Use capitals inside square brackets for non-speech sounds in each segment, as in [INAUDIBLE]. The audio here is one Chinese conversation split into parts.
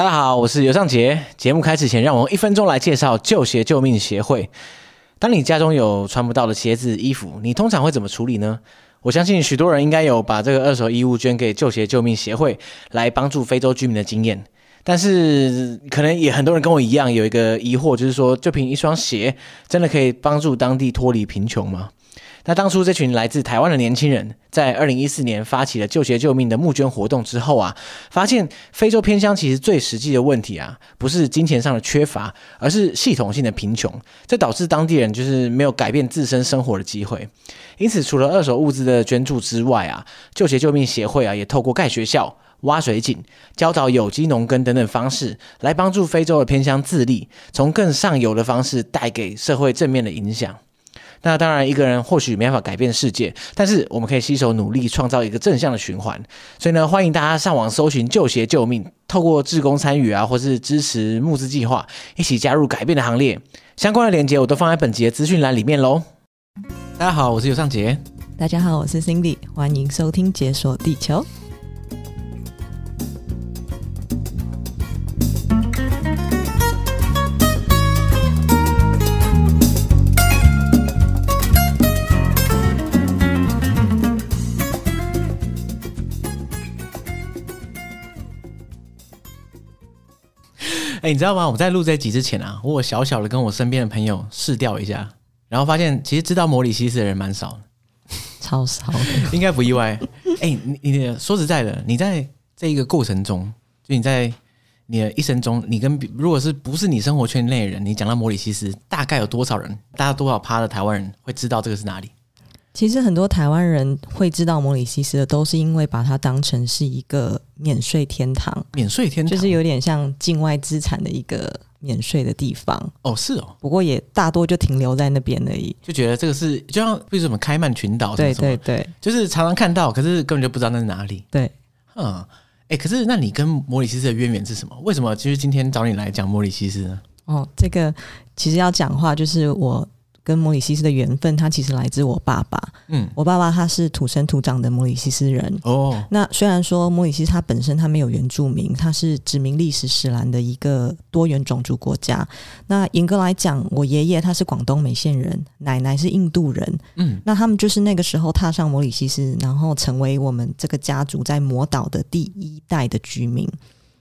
大家好，我是尤尚杰。节目开始前，让我用一分钟来介绍旧鞋救命协会。当你家中有穿不到的鞋子、衣服，你通常会怎么处理呢？我相信许多人应该有把这个二手衣物捐给旧鞋救命协会，来帮助非洲居民的经验。但是，可能也很多人跟我一样，有一个疑惑，就是说，就凭一双鞋，真的可以帮助当地脱离贫穷吗？那当初这群来自台湾的年轻人，在2014年发起了救学救命的募捐活动之后啊，发现非洲偏乡其实最实际的问题啊，不是金钱上的缺乏，而是系统性的贫穷，这导致当地人就是没有改变自身生活的机会。因此，除了二手物资的捐助之外啊，救学救命协会啊，也透过盖学校、挖水井、教导有机农耕等等方式，来帮助非洲的偏乡自立，从更上游的方式带给社会正面的影响。那当然，一个人或许没办法改变世界，但是我们可以携手努力，创造一个正向的循环。所以呢，欢迎大家上网搜寻旧鞋救命，透过志工参与啊，或是支持募资计划，一起加入改变的行列。相关的链接我都放在本集的资讯栏里面喽。大家好，我是尤尚杰。大家好，我是 Cindy，欢迎收听《解锁地球》。哎，你知道吗？我在录这集之前啊，我小小的跟我身边的朋友试调一下，然后发现其实知道摩里西斯的人蛮少，[LAUGHS] 超少，应该不意外。哎，你你说实在的，你在这一个过程中，就你在你的一生中，你跟如果是不是你生活圈内的人，你讲到摩里西斯，大概有多少人，大概多少趴的台湾人会知道这个是哪里？其实很多台湾人会知道摩里西斯的，都是因为把它当成是一个免税天堂，免税天堂就是有点像境外资产的一个免税的地方。哦，是哦，不过也大多就停留在那边而已，就觉得这个是就像为什么开曼群岛，对对对，就是常常看到，可是根本就不知道那是哪里。对，嗯，哎，可是那你跟摩里西斯的渊源是什么？为什么其实今天找你来讲摩里西斯？呢？哦，这个其实要讲话就是我。跟摩里西斯的缘分，它其实来自我爸爸。嗯，我爸爸他是土生土长的摩里西斯人。哦，那虽然说摩里西斯他本身他没有原住民，他是殖民历史史兰的一个多元种族国家。那严格来讲，我爷爷他是广东梅县人，奶奶是印度人。嗯，那他们就是那个时候踏上摩里西斯，然后成为我们这个家族在魔岛的第一代的居民。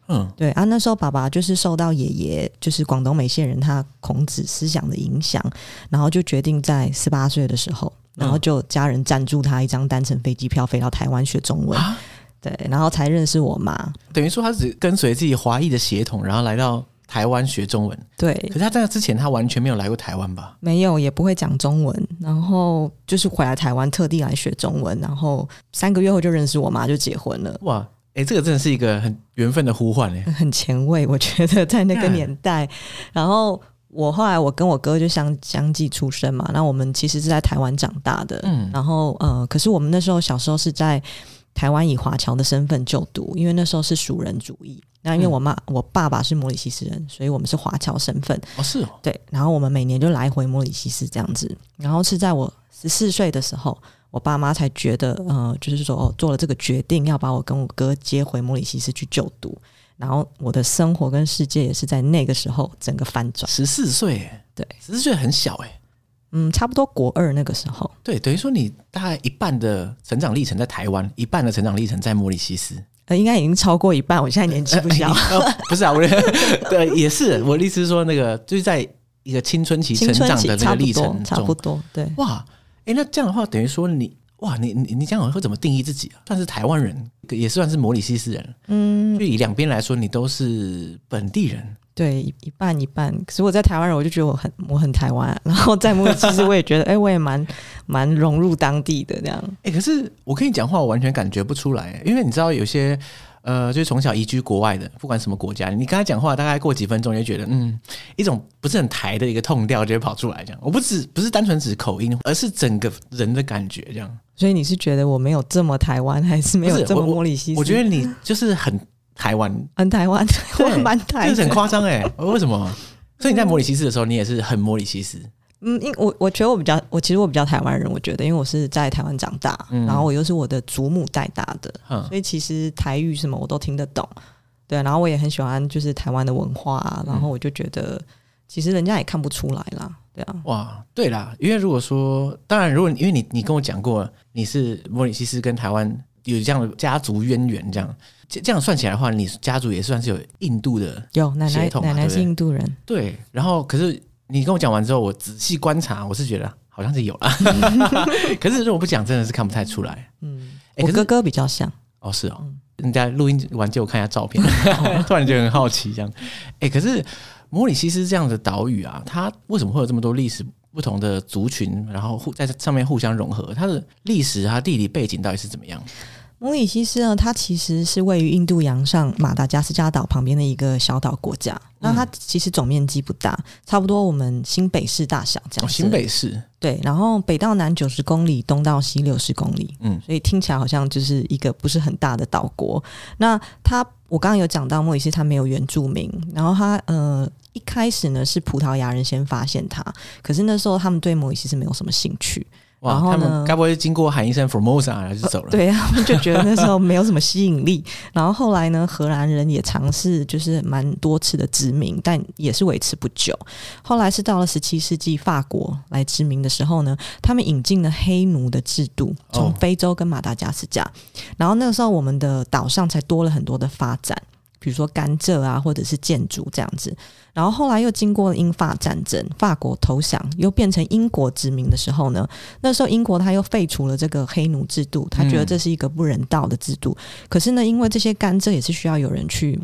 嗯，对啊，那时候爸爸就是受到爷爷，就是广东梅县人，他孔子思想的影响，然后就决定在十八岁的时候，然后就家人赞助他一张单程飞机票，飞到台湾学中文。对，然后才认识我妈。等于说，他只跟随自己华裔的血统，然后来到台湾学中文。对，可是他在那之前，他完全没有来过台湾吧？没有，也不会讲中文，然后就是回来台湾特地来学中文，然后三个月后就认识我妈，就结婚了。哇！哎，这个真的是一个很缘分的呼唤嘞！很前卫，我觉得在那个年代。然后我后来我跟我哥就相相继出生嘛。那我们其实是在台湾长大的，嗯。然后呃，可是我们那时候小时候是在台湾以华侨的身份就读，因为那时候是属人主义。那因为我妈我爸爸是摩里西斯人，所以我们是华侨身份。哦，是。哦。对，然后我们每年就来回摩里西斯这样子。然后是在我十四岁的时候。我爸妈才觉得，呃，就是说，哦、做了这个决定，要把我跟我哥接回莫里西斯去就读。然后我的生活跟世界也是在那个时候整个翻转。十四岁，对，十四岁很小，哎，嗯，差不多国二那个时候。对，等于说你大概一半的成长历程在台湾，一半的成长历程在莫里西斯。呃，应该已经超过一半。我现在年纪不小，[LAUGHS] 不是啊，我，[LAUGHS] 对，也是。我的意思是说，那个就是在一个青春期成长的那个历程，差不多，对，哇。哎，那这样的话，等于说你哇，你你你这样会怎么定义自己啊？算是台湾人，也算是摩里西斯人，嗯，就以两边来说，你都是本地人，对，一半一半。可是我在台湾人，我就觉得我很我很台湾，[LAUGHS] 然后在摩里西斯，我也觉得，哎，我也蛮蛮融入当地的这样。哎，可是我跟你讲话，我完全感觉不出来，因为你知道有些。呃，就是从小移居国外的，不管什么国家，你跟他讲话大概过几分钟，就觉得嗯，一种不是很台的一个痛调就会跑出来，这样。我不只不是单纯只是口音，而是整个人的感觉这样。所以你是觉得我没有这么台湾，还是没有这么摩里西斯？我觉得你就是很台湾，很台湾，[LAUGHS] 蛮台，很夸张哎。为什么？所以你在摩里西斯的时候，你也是很摩里西斯。嗯，因我我觉得我比较，我其实我比较台湾人，我觉得因为我是在台湾长大，然后我又是我的祖母带大的，所以其实台语什么我都听得懂，对。然后我也很喜欢就是台湾的文化，然后我就觉得其实人家也看不出来啦，对啊。哇，对啦，因为如果说，当然如果因为你你跟我讲过你是莫里西斯跟台湾有这样的家族渊源，这样这这样算起来的话，你家族也算是有印度的有奶奶奶奶是印度人，对。然后可是。你跟我讲完之后，我仔细观察，我是觉得好像是有了，[LAUGHS] 可是如果不讲，真的是看不太出来。嗯，我哥哥比较像哦，是哦。人家录音完借我看一下照片，[LAUGHS] 突然就很好奇这样。哎，可是摩里西斯这样的岛屿啊，它为什么会有这么多历史不同的族群，然后互在上面互相融合？它的历史啊，地理背景到底是怎么样？摩里西斯呢，它其实是位于印度洋上马达加斯加岛旁边的一个小岛国家。那它其实总面积不大，差不多我们新北市大小这样。新北市对，然后北到南九十公里，东到西六十公里。嗯，所以听起来好像就是一个不是很大的岛国。那它，我刚刚有讲到莫里斯，它没有原住民。然后它呃，一开始呢是葡萄牙人先发现它，可是那时候他们对莫里西斯没有什么兴趣。然后呢？该不会经过喊一声 f o r m o s a 然后就走了？对呀，就觉得那时候没有什么吸引力。[LAUGHS] 然后后来呢，荷兰人也尝试，就是蛮多次的殖民，但也是维持不久。后来是到了十七世纪，法国来殖民的时候呢，他们引进了黑奴的制度，从非洲跟马达加斯加。然后那个时候，我们的岛上才多了很多的发展。比如说甘蔗啊，或者是建筑这样子，然后后来又经过英法战争，法国投降，又变成英国殖民的时候呢，那时候英国他又废除了这个黑奴制度，他觉得这是一个不人道的制度。可是呢，因为这些甘蔗也是需要有人去。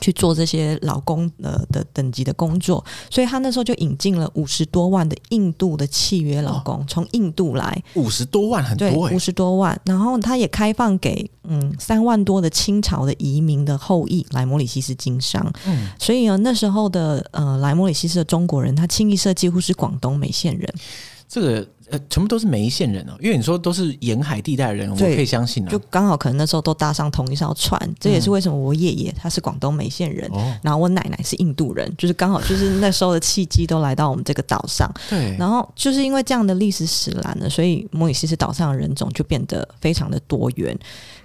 去做这些老公呃的等级的工作，所以他那时候就引进了五十多万的印度的契约老公，从印度来五十多万，很多五十多万，然后他也开放给嗯三万多的清朝的移民的后裔来莫里西斯经商，嗯，所以啊那时候的呃来莫里西斯的中国人，他清一色几乎是广东梅县人，这个。全部都是梅县人哦，因为你说都是沿海地带的人，我们可以相信啊。就刚好可能那时候都搭上同一艘船，这也是为什么我爷爷他是广东梅县人，然后我奶奶是印度人，就是刚好就是那时候的契机都来到我们这个岛上。[LAUGHS] 对，然后就是因为这样的历史史然呢，所以摩里西斯岛上的人种就变得非常的多元。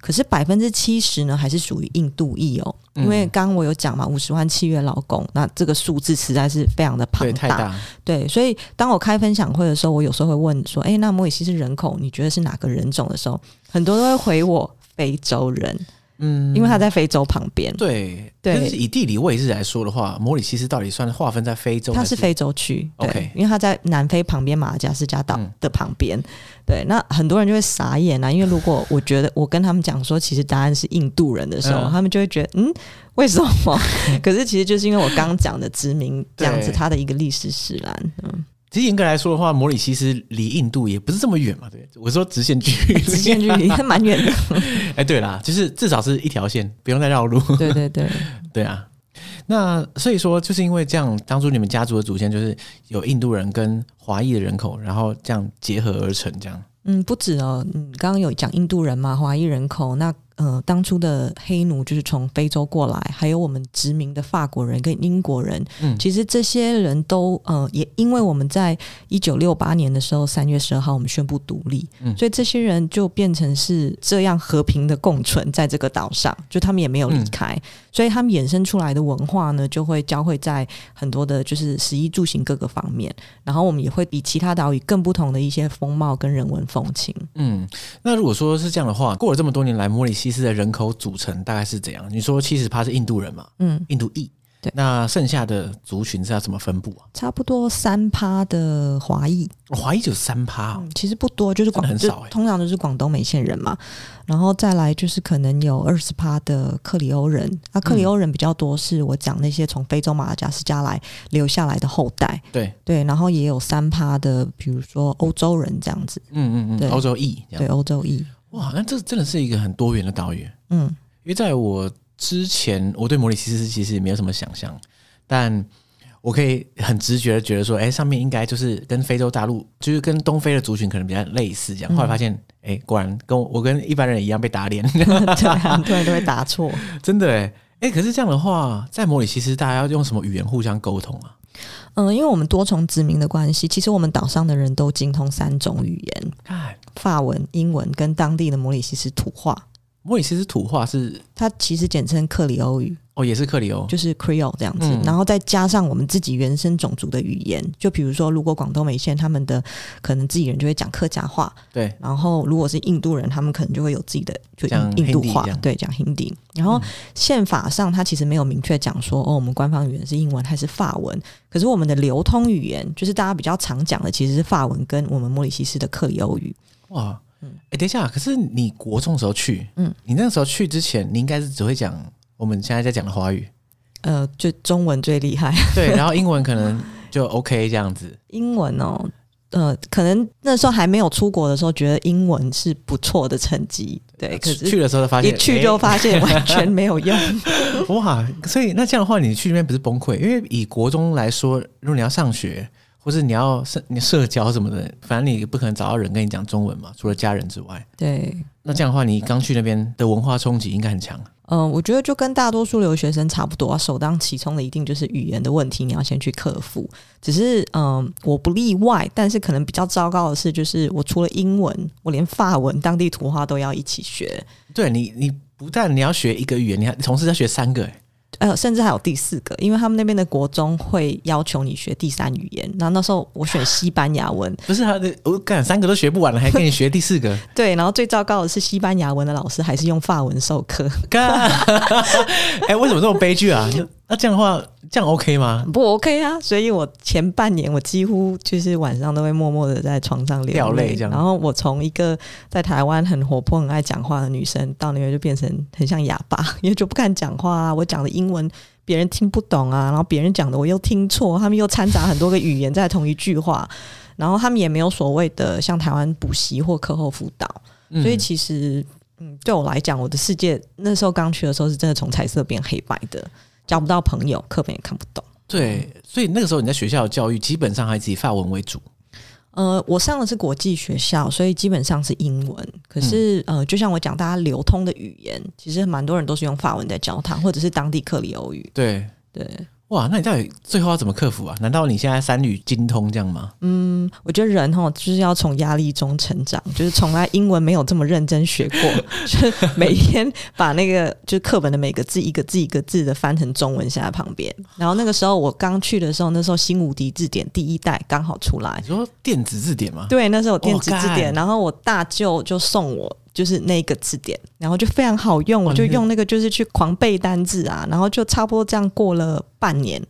可是百分之七十呢，还是属于印度裔哦。因为刚刚我有讲嘛，五十万契约老公，那这个数字实在是非常的庞大。对，所以当我开分享会的时候，我有时候会问说：“哎，那莫里西是人口，你觉得是哪个人种的时候，很多都会回我非洲人。”嗯，因为它在非洲旁边，对，对，是以地理位置来说的话，摩里其实到底算划分在非洲，它是非洲区，OK，因为它在南非旁边，马达加斯加岛的旁边，对，那很多人就会傻眼啊，因为如果我觉得我跟他们讲说，其实答案是印度人的时候，他们就会觉得，嗯，为什么？[LAUGHS] 可是其实就是因为我刚讲的殖民这样子，它的一个历史史兰，嗯。其实严格来说的话，摩里西斯离印度也不是这么远嘛。对，我说直线距离，直线距离还 [LAUGHS] 蛮远的。[LAUGHS] 哎，对啦，就是至少是一条线，不用再绕路。对 [LAUGHS] 对对，对啊。那所以说，就是因为这样，当初你们家族的祖先就是有印度人跟华裔的人口，然后这样结合而成这样。嗯，不止哦，嗯，刚刚有讲印度人嘛，华裔人口那。呃，当初的黑奴就是从非洲过来，还有我们殖民的法国人跟英国人，嗯，其实这些人都呃，也因为我们在一九六八年的时候三月十二号我们宣布独立，嗯，所以这些人就变成是这样和平的共存在这个岛上，就他们也没有离开，所以他们衍生出来的文化呢，就会交汇在很多的，就是食衣住行各个方面，然后我们也会比其他岛屿更不同的一些风貌跟人文风情。嗯，那如果说是这样的话，过了这么多年来，莫里西。意实的人口组成大概是怎样？你说七十趴是印度人嘛？嗯，印度裔。对，那剩下的族群是要怎么分布啊？差不多三趴的华裔，华裔就三趴，其实不多，就是广东，通常都是广东梅县人嘛。然后再来就是可能有二十趴的克里欧人，啊，克里欧人比较多，是我讲那些从非洲马达加斯加来留下来的后代。对对，然后也有三趴的，比如说欧洲人这样子。嗯嗯嗯，欧洲裔，对欧洲裔。哇，那这真的是一个很多元的导演。嗯，因为在我之前，我对摩里西斯其实没有什么想象，但我可以很直觉的觉得说，哎，上面应该就是跟非洲大陆，就是跟东非的族群可能比较类似。这样后来发现，哎，果然跟我跟一般人一样被打脸，突 [LAUGHS] 然都会打错，[LAUGHS] 真的哎。哎，可是这样的话，在摩里，其实大家要用什么语言互相沟通啊？嗯，因为我们多重殖民的关系，其实我们岛上的人都精通三种语言：法文、英文跟当地的摩里西斯土话。摩里西斯土话是它其实简称克里欧语。哦，也是克里欧，就是 Creole 这样子，然后再加上我们自己原生种族的语言，就比如说，如果广东梅县他们的可能自己人就会讲客家话，对。然后，如果是印度人，他们可能就会有自己的，就讲印度话，对，讲 Hindi。然后，宪法上它其实没有明确讲说哦，我们官方语言是英文还是法文，可是我们的流通语言就是大家比较常讲的，其实是法文跟我们莫里西斯的克里欧语。哇，嗯，哎，等一下，可是你国中时候去，嗯，你那个时候去之前，你应该是只会讲。我们现在在讲的华语，呃，就中文最厉害。[LAUGHS] 对，然后英文可能就 OK 这样子。英文哦，呃，可能那时候还没有出国的时候，觉得英文是不错的成绩。对，可是去的时候发现，一去就发现完全没有用。[LAUGHS] 哇，所以那这样的话，你去那边不是崩溃？因为以国中来说，如果你要上学或是你要社你社交什么的，反正你不可能找到人跟你讲中文嘛，除了家人之外。对，那这样的话，你刚去那边的文化冲击应该很强。嗯，我觉得就跟大多数留学生差不多啊，首当其冲的一定就是语言的问题，你要先去克服。只是嗯，我不例外，但是可能比较糟糕的是，就是我除了英文，我连法文、当地土话都要一起学。对你，你不但你要学一个语言，你还同时要学三个。呃，甚至还有第四个，因为他们那边的国中会要求你学第三语言。然后那时候我选西班牙文，不是他，的，我感三个都学不完了，还跟你学第四个。[LAUGHS] 对，然后最糟糕的是西班牙文的老师还是用法文授课。[LAUGHS] 哎，为什么这么悲剧啊？那这样的话，这样 OK 吗？不 OK 啊！所以我前半年我几乎就是晚上都会默默的在床上流泪，然后我从一个在台湾很活泼、很爱讲话的女生，到那边就变成很像哑巴，[LAUGHS] 因为就不敢讲话啊。我讲的英文别人听不懂啊，然后别人讲的我又听错，他们又掺杂很多个语言在同一句话，然后他们也没有所谓的像台湾补习或课后辅导，所以其实嗯，对我来讲，我的世界那时候刚去的时候是真的从彩色变黑白的。交不到朋友，课本也看不懂。对，所以那个时候你在学校的教育基本上还是以法文为主。呃，我上的是国际学校，所以基本上是英文。可是，呃，就像我讲，大家流通的语言其实蛮多人都是用法文在交谈，或者是当地克里欧语。对对。哇，那你到底最后要怎么克服啊？难道你现在三语精通这样吗？嗯，我觉得人哈就是要从压力中成长，就是从来英文没有这么认真学过，[LAUGHS] 就是每天把那个就是课本的每个字一个字一个字的翻成中文写在旁边。然后那个时候我刚去的时候，那时候新无敌字典第一代刚好出来，你说电子字典吗？对，那时候电子字典，然后我大舅就送我。就是那个字典，然后就非常好用，我就用那个，就是去狂背单字啊，然后就差不多这样过了半年。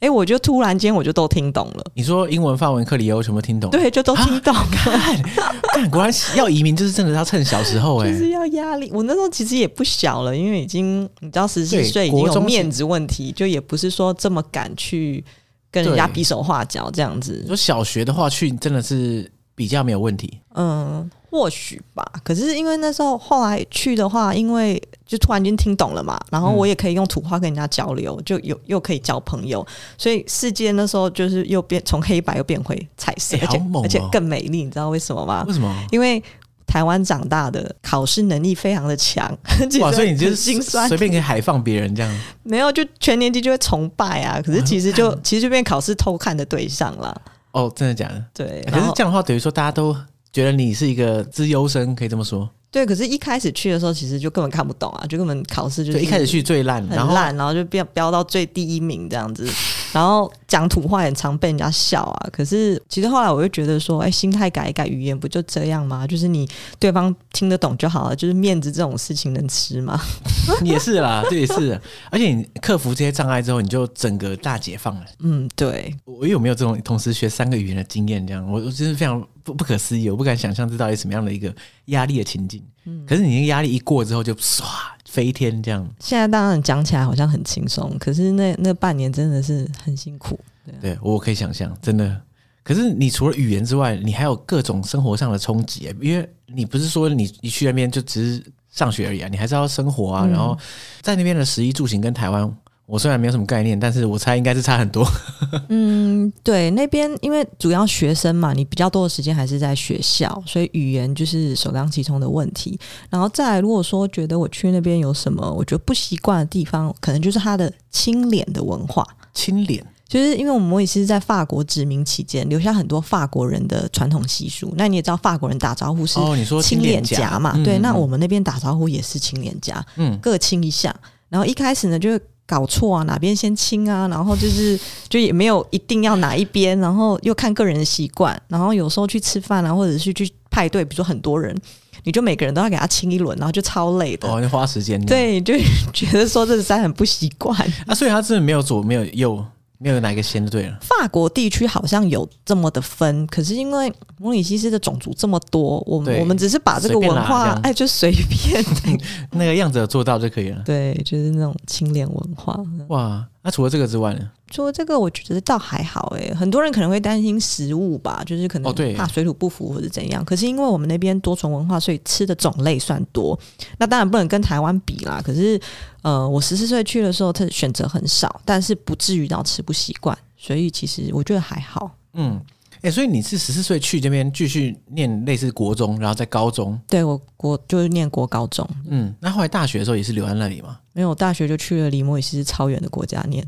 哎，我就突然间我就都听懂了。你说英文范文课里，有什么听懂，对，就都听懂。看，[LAUGHS] 果然要移民，就是真的要趁小时候哎，就是要压力。我那时候其实也不小了，因为已经你知道，十四岁已经有面子问题，就也不是说这么敢去跟人家比手画脚这样子。说小学的话，去真的是比较没有问题。嗯。或许吧，可是因为那时候后来去的话，因为就突然间听懂了嘛，然后我也可以用土话跟人家交流，就有又可以交朋友，所以世界那时候就是又变从黑白又变回彩色，而且而且更美丽。你知道为什么吗？为什么？因为台湾长大的考试能力非常的强，[LAUGHS] 哇！所以你就是心酸，随便可以海放别人这样。没有，就全年级就会崇拜啊。可是其实就其实就变考试偷看的对象了。哦，真的假的？对。可是这样的话，等于说大家都。觉得你是一个资优生，可以这么说。对，可是一开始去的时候，其实就根本看不懂啊，就根本考试就是一开始去最烂，然后然后就飙飙到最第一名这样子，然后讲土话也常被人家笑啊。可是其实后来我就觉得说，哎，心态改一改，语言不就这样吗？就是你对方听得懂就好了，就是面子这种事情能吃吗？[LAUGHS] 也是啦，这也是。而且你克服这些障碍之后，你就整个大解放了。嗯，对。我有没有这种同时学三个语言的经验？这样，我真是非常。不不可思议，我不敢想象这到底什么样的一个压力的情景。嗯，可是你那个压力一过之后，就唰飞天这样。现在当然讲起来好像很轻松，可是那那半年真的是很辛苦。对，我可以想象，真的。可是你除了语言之外，你还有各种生活上的冲击，因为你不是说你你去那边就只是上学而已啊，你还是要生活啊。然后在那边的食衣住行跟台湾。我虽然没有什么概念，但是我猜应该是差很多。[LAUGHS] 嗯，对，那边因为主要学生嘛，你比较多的时间还是在学校，所以语言就是首当其冲的问题。然后再如果说觉得我去那边有什么我觉得不习惯的地方，可能就是他的亲脸的文化。亲脸，就是因为我们其斯在法国殖民期间留下很多法国人的传统习俗。那你也知道，法国人打招呼是你说亲脸颊嘛？对，那我们那边打招呼也是亲脸颊，嗯，各亲一下。然后一开始呢，就搞错啊，哪边先清啊？然后就是，就也没有一定要哪一边，然后又看个人的习惯。然后有时候去吃饭啊，或者是去派对，比如说很多人，你就每个人都要给他清一轮，然后就超累的。哦，你花时间，对，就觉得说这个三很不习惯啊，所以他真的没有左没有右。没有哪个先对了。法国地区好像有这么的分，可是因为摩里西斯的种族这么多，我们我们只是把这个文化，哎，就随便 [LAUGHS] 那个样子做到就可以了。对，就是那种清廉文化。哇，那除了这个之外呢？说这个我觉得倒还好诶，很多人可能会担心食物吧，就是可能怕水土不服或者怎样。可是因为我们那边多重文化，所以吃的种类算多。那当然不能跟台湾比啦。可是呃，我十四岁去的时候，它选择很少，但是不至于到吃不习惯，所以其实我觉得还好。嗯。哎，所以你是十四岁去这边继续念类似国中，然后在高中，对我国就是念国高中。嗯，那后来大学的时候也是留在那里吗？没有，大学就去了离莫西斯超远的国家念。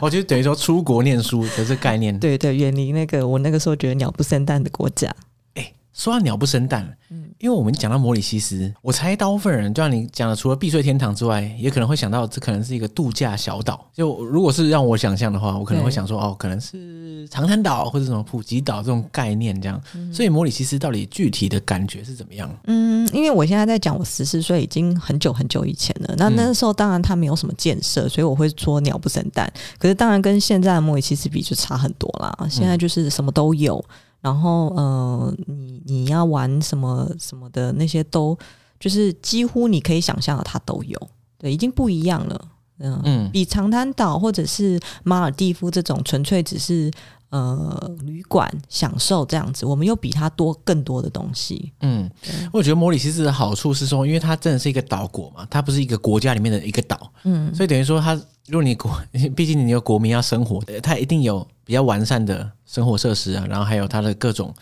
我觉得等于说出国念书的这概念，对对，远离那个我那个时候觉得鸟不生蛋的国家。哎，说到鸟不生蛋，嗯。因为我们讲到摩里西斯，我猜大部分人就像你讲的，除了避税天堂之外，也可能会想到这可能是一个度假小岛。就如果是让我想象的话，我可能会想说，哦，可能是长滩岛或者什么普吉岛这种概念这样。所以摩里西斯到底具体的感觉是怎么样？嗯，因为我现在在讲我十四岁，已经很久很久以前了。那那个时候当然它没有什么建设，所以我会说鸟不生蛋。可是当然跟现在的摩里西斯比就差很多啦。现在就是什么都有。然后呃，你你要玩什么什么的那些都，就是几乎你可以想象的，它都有。对，已经不一样了。嗯嗯，比长滩岛或者是马尔蒂夫这种纯粹只是呃旅馆享受这样子，我们又比它多更多的东西。嗯，我觉得摩里西斯的好处是说，因为它真的是一个岛国嘛，它不是一个国家里面的一个岛。嗯，所以等于说它。如果你国，毕竟你有国民要生活，它一定有比较完善的生活设施啊，然后还有它的各种，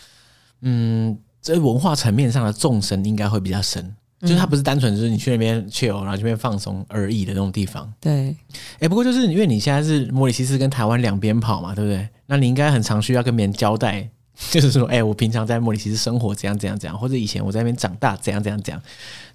嗯，这文化层面上的纵深应该会比较深，就是它不是单纯就是你去那边去哦，然后去那边放松而已的那种地方。对，哎，不过就是因为你现在是莫里西斯跟台湾两边跑嘛，对不对？那你应该很常需要跟别人交代，就是说，哎，我平常在莫里西斯生活怎样怎样怎样，或者以前我在那边长大怎样怎样怎样。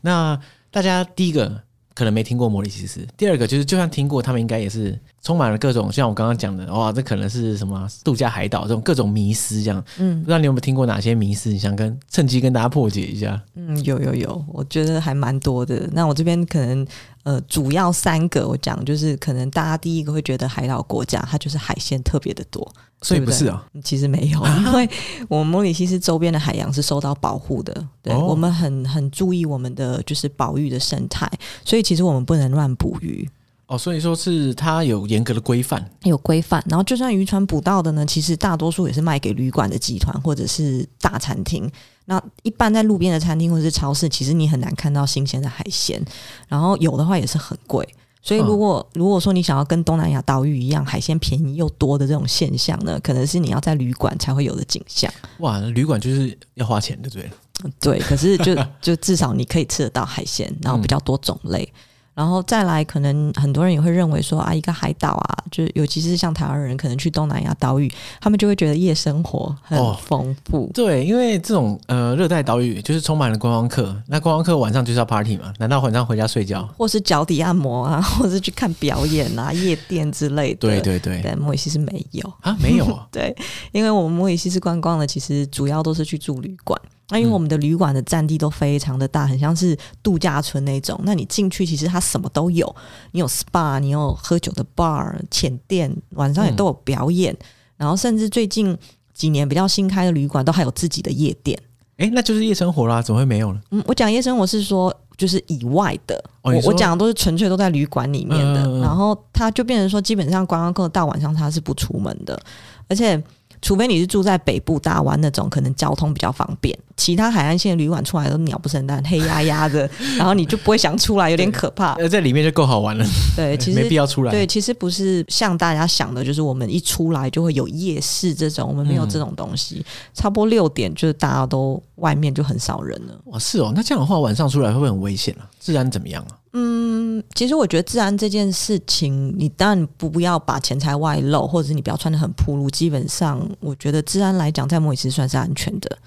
那大家第一个。可能没听过摩里西斯。第二个就是，就算听过，他们应该也是充满了各种，像我刚刚讲的，哇，这可能是什么度假海岛这种各种迷思这样。嗯，不知道你有没有听过哪些迷思？你想跟趁机跟大家破解一下？嗯，有有有，我觉得还蛮多的。那我这边可能。呃，主要三个我讲，就是可能大家第一个会觉得海岛国家它就是海鲜特别的多，所以不是啊，其实没有，因为我们莫里西斯周边的海洋是受到保护的，对我们很很注意我们的就是保育的生态，所以其实我们不能乱捕鱼。哦，所以说是它有严格的规范，有规范。然后就算渔船捕到的呢，其实大多数也是卖给旅馆的集团或者是大餐厅。那一般在路边的餐厅或者是超市，其实你很难看到新鲜的海鲜。然后有的话也是很贵。所以如果如果说你想要跟东南亚岛屿一样，海鲜便宜又多的这种现象呢，可能是你要在旅馆才会有的景象。哇，旅馆就是要花钱对不对？对，可是就 [LAUGHS] 就至少你可以吃得到海鲜，然后比较多种类。然后再来，可能很多人也会认为说啊，一个海岛啊，就是尤其是像台湾人，可能去东南亚岛屿，他们就会觉得夜生活很丰富。对，因为这种呃热带岛屿就是充满了观光客，那观光客晚上就是要 party 嘛，难道晚上回家睡觉？或是脚底按摩啊，[LAUGHS] 或是去看表演啊、夜店之类的。对对对，但莫以西是没有啊，没有啊。[LAUGHS] 对，因为我们莫里西是观光的，其实主要都是去住旅馆。那因为我们的旅馆的占地都非常的大，很像是度假村那种。那你进去其实它什么都有，你有 SPA，你有喝酒的 bar、浅店，晚上也都有表演。然后甚至最近几年比较新开的旅馆都还有自己的夜店。哎，那就是夜生活啦，怎么会没有呢？嗯，我讲夜生活是说就是以外的，我我讲的都是纯粹都在旅馆里面的。然后它就变成说，基本上观光客大晚上他是不出门的，而且。除非你是住在北部大湾那种，可能交通比较方便。其他海岸线旅馆出来都鸟不生蛋，黑压压的，然后你就不会想出来，有点可怕。呃，在里面就够好玩了。对，[LAUGHS] 其实没必要出来。对，其实不是像大家想的，就是我们一出来就会有夜市这种，我们没有这种东西。差不多六点，就是大家都外面就很少人了。哦，是哦。那这样的话，晚上出来会不会很危险啊？治安怎么样啊？嗯，其实我觉得治安这件事情，你当然不不要把钱财外露，或者是你不要穿的很暴露。基本上，我觉得治安来讲，在摩里斯算是安全的，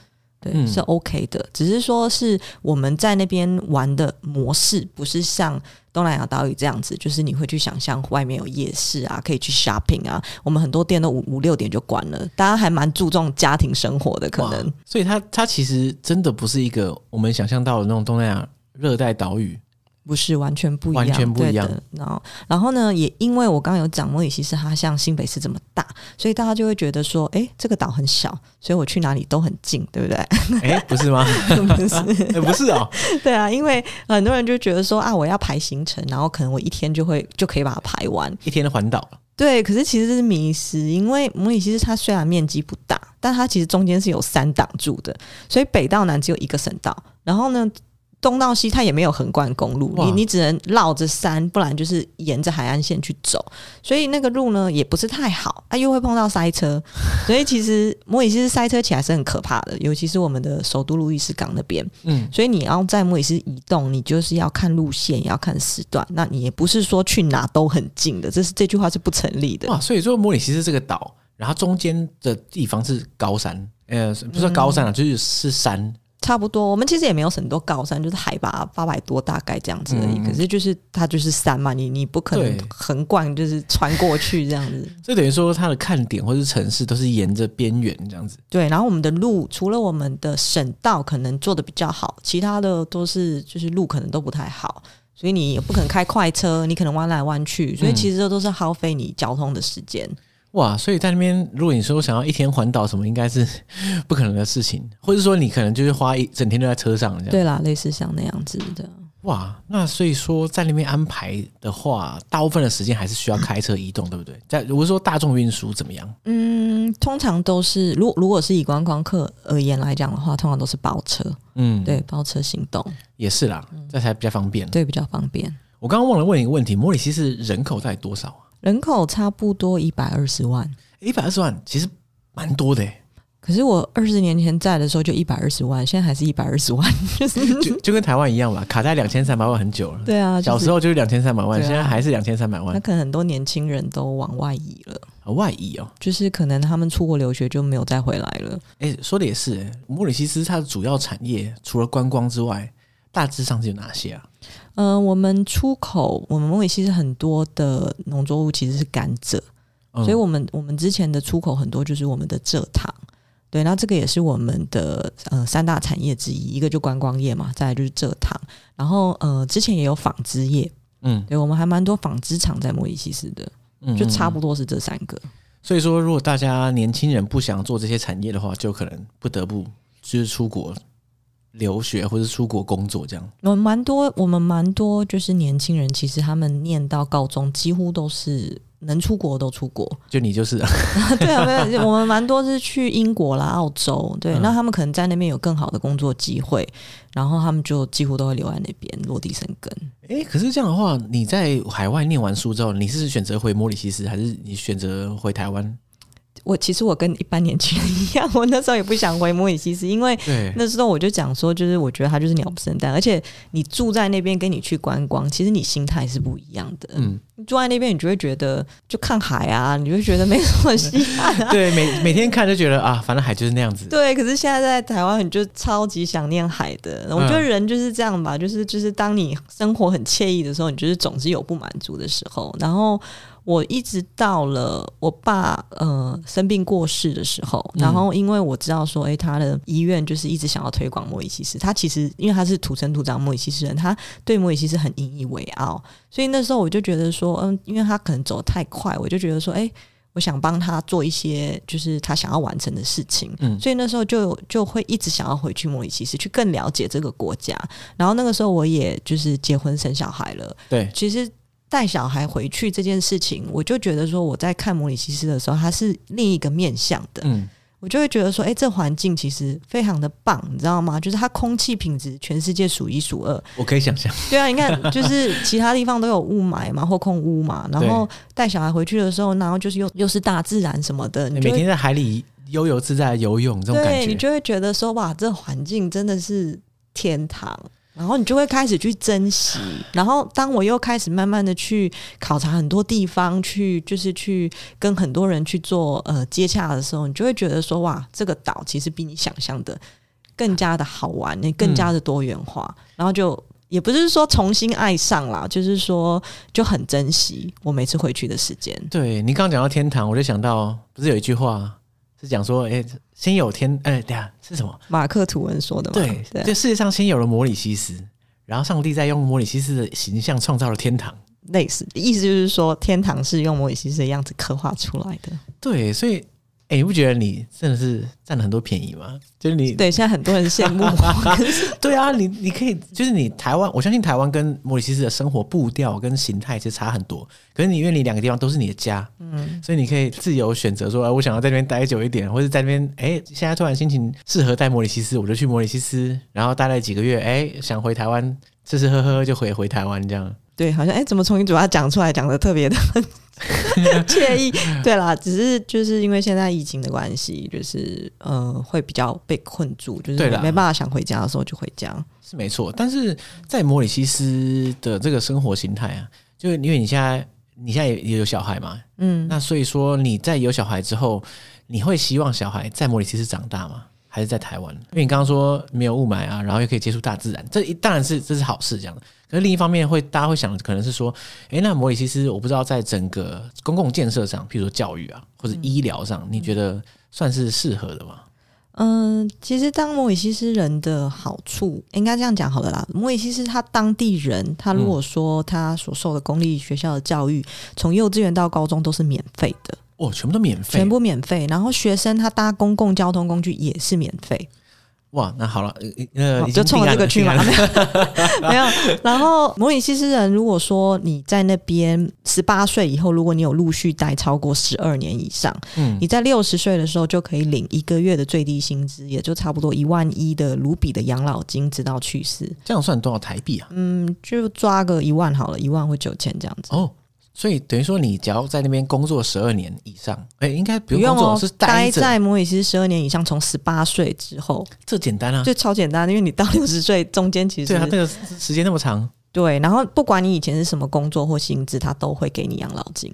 对，是 OK 的。只是说，是我们在那边玩的模式，不是像东南亚岛屿这样子，就是你会去想象外面有夜市啊，可以去 shopping 啊。我们很多店都五五六点就关了，大家还蛮注重家庭生活的可能。所以，它它其实真的不是一个我们想象到的那种东南亚热带岛屿。不是完全不一样，完全不一样。然后，然后呢？也因为我刚有讲，摩里西斯它像新北市这么大，所以大家就会觉得说，哎，这个岛很小，所以我去哪里都很近，对不对？哎，不是吗？[LAUGHS] 不是，[LAUGHS] 不是哦。对啊，因为很多人就觉得说，啊，我要排行程，然后可能我一天就会就可以把它排完，一天的环岛。对，可是其实是迷失，因为摩里西斯它虽然面积不大，但它其实中间是有山挡住的，所以北到南只有一个省道。然后呢？东到西，它也没有横贯公路，你你只能绕着山，不然就是沿着海岸线去走，所以那个路呢也不是太好，啊又会碰到塞车，[LAUGHS] 所以其实莫里斯塞车起来是很可怕的，尤其是我们的首都路易斯港那边，嗯，所以你要在莫里斯移动，你就是要看路线，也要看时段，那你也不是说去哪都很近的，这是这句话是不成立的。哇，所以说摩莫里斯是这个岛，然后中间的地方是高山，呃，不是高山啊，就是是山。差不多，我们其实也没有很多高山，就是海拔八百多，大概这样子而已。可是就是它就是山嘛，你你不可能横贯，就是穿过去这样子。这 [LAUGHS] 等于说它的看点或是城市都是沿着边缘这样子。对，然后我们的路除了我们的省道可能做的比较好，其他的都是就是路可能都不太好，所以你也不可能开快车，你可能弯来弯去，所以其实这都是耗费你交通的时间。哇，所以在那边，如果你说想要一天环岛什么，应该是 [LAUGHS] 不可能的事情，或者说你可能就是花一整天都在车上这样。对啦，类似像那样子的。哇，那所以说在那边安排的话，大部分的时间还是需要开车移动，对不对？在如果说大众运输怎么样？嗯，通常都是，如如果是以观光客而言来讲的话，通常都是包车。嗯，对，包车行动也是啦，这才比较方便。对，比较方便。我刚刚忘了问一个问题，摩里西是人口到底多少？人口差不多一百二十万，一百二十万其实蛮多的。可是我二十年前在的时候就一百二十万，现在还是一百二十万，[LAUGHS] 就是就跟台湾一样吧，卡在两千三百万很久了。对啊，小时候就是两千三百万，现在还是两千三百万。那可能很多年轻人都往外移了，外移哦，就是可能他们出国留学就没有再回来了。哎，说的也是。莫里西斯它的主要产业除了观光之外，大致上是有哪些啊？嗯，我们出口我们莫里西亚很多的农作物其实是甘蔗，所以我们我们之前的出口很多就是我们的蔗糖，对，那这个也是我们的呃三大产业之一，一个就观光业嘛，再来就是蔗糖，然后呃之前也有纺织业，嗯，对，我们还蛮多纺织厂在莫里西斯的，嗯，就差不多是这三个。所以说，如果大家年轻人不想做这些产业的话，就可能不得不就是出国。留学或者出国工作这样，我蛮多，我们蛮多就是年轻人，其实他们念到高中，几乎都是能出国都出国。就你就是，[LAUGHS] 对啊，没有，我们蛮多是去英国啦、澳洲，对，那他们可能在那边有更好的工作机会，然后他们就几乎都会留在那边落地生根。哎，可是这样的话，你在海外念完书之后，你是选择回莫里西斯，还是你选择回台湾？我其实我跟一般年轻人一样，我那时候也不想回摩尔西斯，因为那时候我就讲说，就是我觉得他就是鸟不生蛋，而且你住在那边，跟你去观光，其实你心态是不一样的。嗯，住在那边你就会觉得就看海啊，你就觉得没什么稀罕。[LAUGHS] 对，每每天看就觉得啊，反正海就是那样子。对，可是现在在台湾，你就超级想念海的。我觉得人就是这样吧，就是就是当你生活很惬意的时候，你就是总是有不满足的时候，然后。我一直到了我爸呃生病过世的时候，然后因为我知道说，哎，他的医院就是一直想要推广莫伊西斯，他其实因为他是土生土长莫伊西斯人，他对莫伊西斯很引以为傲，所以那时候我就觉得说，嗯，因为他可能走太快，我就觉得说，哎，我想帮他做一些就是他想要完成的事情，所以那时候就就会一直想要回去莫伊西斯去更了解这个国家，然后那个时候我也就是结婚生小孩了，对，其实。带小孩回去这件事情，我就觉得说我在看《魔拟西施》的时候，它是另一个面向的。嗯，我就会觉得说，哎，这环境其实非常的棒，你知道吗？就是它空气品质全世界数一数二。我可以想象，对啊，你看，就是其他地方都有雾霾嘛，或空屋嘛，然后带小孩回去的时候，然后就是又又是大自然什么的，你每天在海里悠游自在游泳，这种感觉，你就会觉得说，哇，这环境真的是天堂。然后你就会开始去珍惜。然后当我又开始慢慢的去考察很多地方，去就是去跟很多人去做呃接洽的时候，你就会觉得说哇，这个岛其实比你想象的更加的好玩，也更加的多元化。然后就也不是说重新爱上了，就是说就很珍惜我每次回去的时间。对你刚刚讲到天堂，我就想到不是有一句话是讲说哎。先有天，呃，等下是什么？马克吐温说的，对，这世界上先有了摩里西斯，然后上帝再用摩里西斯的形象创造了天堂，类似意思就是说，天堂是用摩里西斯的样子刻画出来的。对，所以。你不觉得你真的是占了很多便宜吗？就是你对现在很多人羡慕，[LAUGHS] 对啊，你你可以就是你台湾，我相信台湾跟莫里西斯的生活步调跟形态其实差很多，可是你因为你两个地方都是你的家，嗯，所以你可以自由选择说，哎，我想要在那边待久一点，或者在那边，哎，现在突然心情适合带莫里西斯，我就去莫里西斯，然后待了几个月，哎，想回台湾吃吃喝喝就回回台湾，这样对，好像哎，怎么从你嘴巴讲出来，讲的特别的。惬 [LAUGHS] 意，[LAUGHS] 对啦，只是就是因为现在疫情的关系，就是呃，会比较被困住，就是没办法想回家的时候就回家，是没错。但是在摩里西斯的这个生活形态啊，就是因为你现在你现在也也有小孩嘛，嗯，那所以说你在有小孩之后，你会希望小孩在摩里西斯长大吗？还是在台湾？因为你刚刚说没有雾霾啊，然后又可以接触大自然，这当然是这是好事，这样的。那另一方面，会大家会想，可能是说，哎，那摩尔西斯，我不知道在整个公共建设上，譬如说教育啊，或者医疗上，你觉得算是适合的吗？嗯，其实当摩尔西斯人的好处，应该这样讲好了啦。摩尔西斯他当地人，他如果说他所受的公立学校的教育，从幼稚园到高中都是免费的，哦，全部都免费，全部免费。然后学生他搭公共交通工具也是免费。哇，那好了，呃你就冲着这个去嘛，[LAUGHS] 没有。然后摩尔西斯人，如果说你在那边十八岁以后，如果你有陆续待超过十二年以上，嗯，你在六十岁的时候就可以领一个月的最低薪资，也就差不多一万一的卢比的养老金，直到去世。这样算多少台币啊？嗯，就抓个一万好了，一万或九千这样子。哦。所以等于说，你只要在那边工作十二年以上，哎，应该不用是待在摩尔，斯十二年以上，从十八岁之后，这简单啊，就超简单，因为你到六十岁中间其实对啊，那个时间那么长，对，然后不管你以前是什么工作或薪资，他都会给你养老金，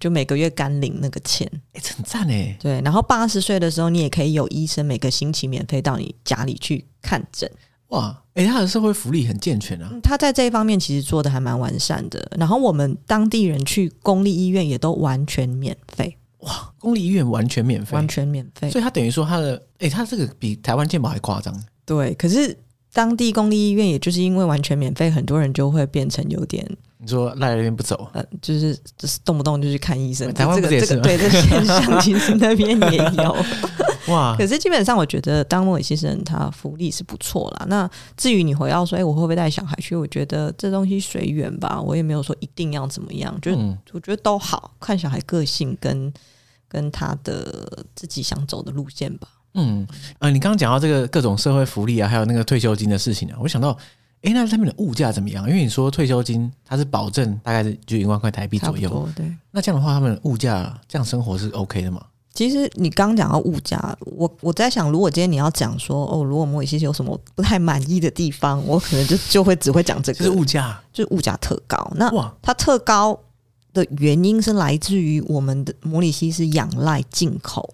就每个月甘领那个钱，哎，很赞哎，对，然后八十岁的时候，你也可以有医生每个星期免费到你家里去看诊。哇，哎，他的社会福利很健全啊！他在这一方面其实做的还蛮完善的。然后我们当地人去公立医院也都完全免费。哇，公立医院完全免费，完全免费，所以他等于说他的，哎，他这个比台湾健保还夸张。对，可是当地公立医院也就是因为完全免费，很多人就会变成有点，你说赖那边不走，呃，就是就是动不动就去看医生。台湾这个这个对的现象，其实那边也有。[LAUGHS] 哇！[LAUGHS] 可是基本上，我觉得当牧野先生，他福利是不错啦。那至于你回到说，哎，我会不会带小孩去？我觉得这东西随缘吧。我也没有说一定要怎么样，就我觉得都好看小孩个性跟跟他的自己想走的路线吧。嗯，呃，你刚刚讲到这个各种社会福利啊，还有那个退休金的事情啊，我想到，哎，那他们的物价怎么样？因为你说退休金它是保证大概是就一万块台币左右，对。那这样的话，他们物价这样生活是 OK 的吗？其实你刚讲到物价，我我在想，如果今天你要讲说哦，如果摩里西有什么不太满意的地方，我可能就 [LAUGHS] 就会只会讲这个，就是物价，就是物价特高。那它特高的原因是来自于我们的摩里西是仰赖进口。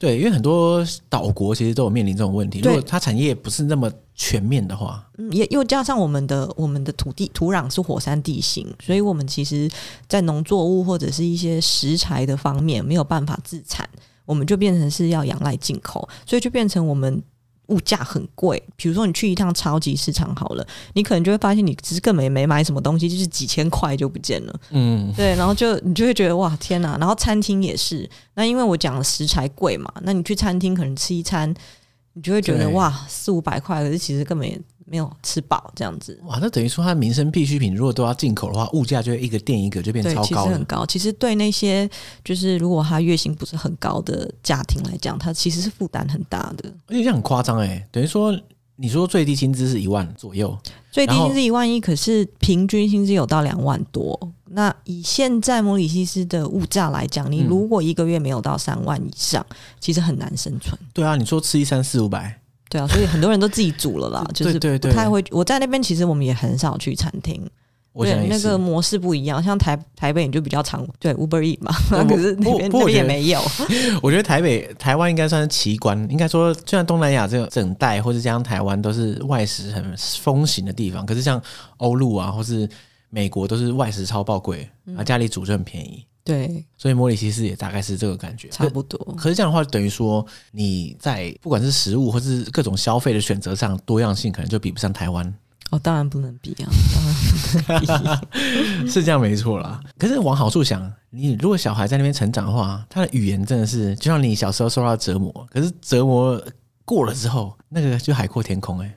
对，因为很多岛国其实都有面临这种问题。如果它产业不是那么全面的话，嗯，也又加上我们的我们的土地土壤是火山地形，所以我们其实，在农作物或者是一些食材的方面没有办法自产，我们就变成是要仰赖进口，所以就变成我们。物价很贵，比如说你去一趟超级市场好了，你可能就会发现你其实根本也没买什么东西，就是几千块就不见了。嗯，对，然后就你就会觉得哇天哪，然后餐厅也是，那因为我讲食材贵嘛，那你去餐厅可能吃一餐，你就会觉得哇四五百块，可是其实根本也。没有吃饱这样子哇，那等于说他民生必需品如果都要进口的话，物价就一个垫一个就变超高了。其实很高，其实对那些就是如果他月薪不是很高的家庭来讲，他其实是负担很大的。而且这很夸张哎，等于说你说最低薪资是一万左右，最低薪资一万一，可是平均薪资有到两万多。那以现在摩里西斯的物价来讲，你如果一个月没有到三万以上，其实很难生存。对啊，你说吃一餐四五百。对啊，所以很多人都自己煮了啦，[LAUGHS] 就是不太会。我在那边其实我们也很少去餐厅，所以那个模式不一样。像台台北你就比较常对 Uber E 嘛，[LAUGHS] 可是那边边也没有。[LAUGHS] 我觉得台北台湾应该算是奇观，应该说，就像东南亚这个整带或者像台湾都是外食很风行的地方，可是像欧陆啊或是美国都是外食超爆贵，而家里煮就很便宜。对，所以莫里西斯也大概是这个感觉，差不多。可是这样的话，等于说你在不管是食物或是各种消费的选择上，多样性可能就比不上台湾。哦，当然不能比啊，[LAUGHS] 是这样没错啦。可是往好处想，你如果小孩在那边成长的话，他的语言真的是就像你小时候受到折磨，可是折磨过了之后，那个就海阔天空哎。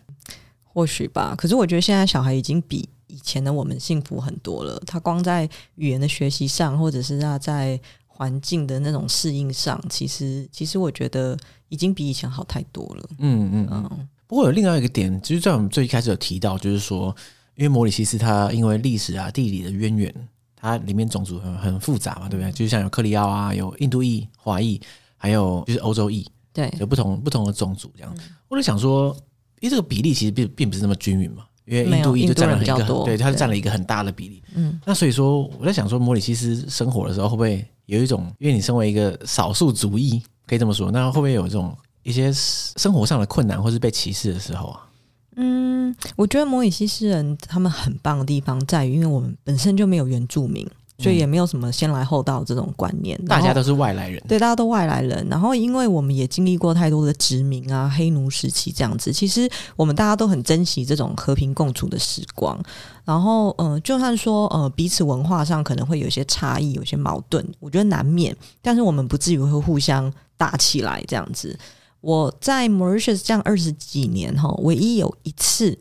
或许吧，可是我觉得现在小孩已经比。以前的我们幸福很多了。他光在语言的学习上，或者是他在环境的那种适应上，其实其实我觉得已经比以前好太多了。嗯嗯嗯。不过有另外一个点，就是在我们最一开始有提到，就是说，因为摩里西斯他因为历史啊、地理的渊源，它里面种族很很复杂嘛，对不对？就是像有克里奥啊，有印度裔、华裔，还有就是欧洲裔，对，有不同不同的种族这样。我就想说，因为这个比例其实并并不是那么均匀嘛。因为印度裔就占了一个，对他占了一个很大的比例。嗯，那所以说我在想，说摩里西斯生活的时候，会不会有一种，因为你身为一个少数族裔，可以这么说，那会不会有这种一些生活上的困难，或是被歧视的时候啊？嗯，我觉得摩里西斯人他们很棒的地方在于，因为我们本身就没有原住民。就也没有什么先来后到这种观念，大家都是外来人。对，大家都外来人。然后，因为我们也经历过太多的殖民啊、黑奴时期这样子，其实我们大家都很珍惜这种和平共处的时光。然后，嗯，就算说呃彼此文化上可能会有些差异、有些矛盾，我觉得难免，但是我们不至于会互相打起来这样子。我在 Mauritius 这样二十几年哈，唯一有一次。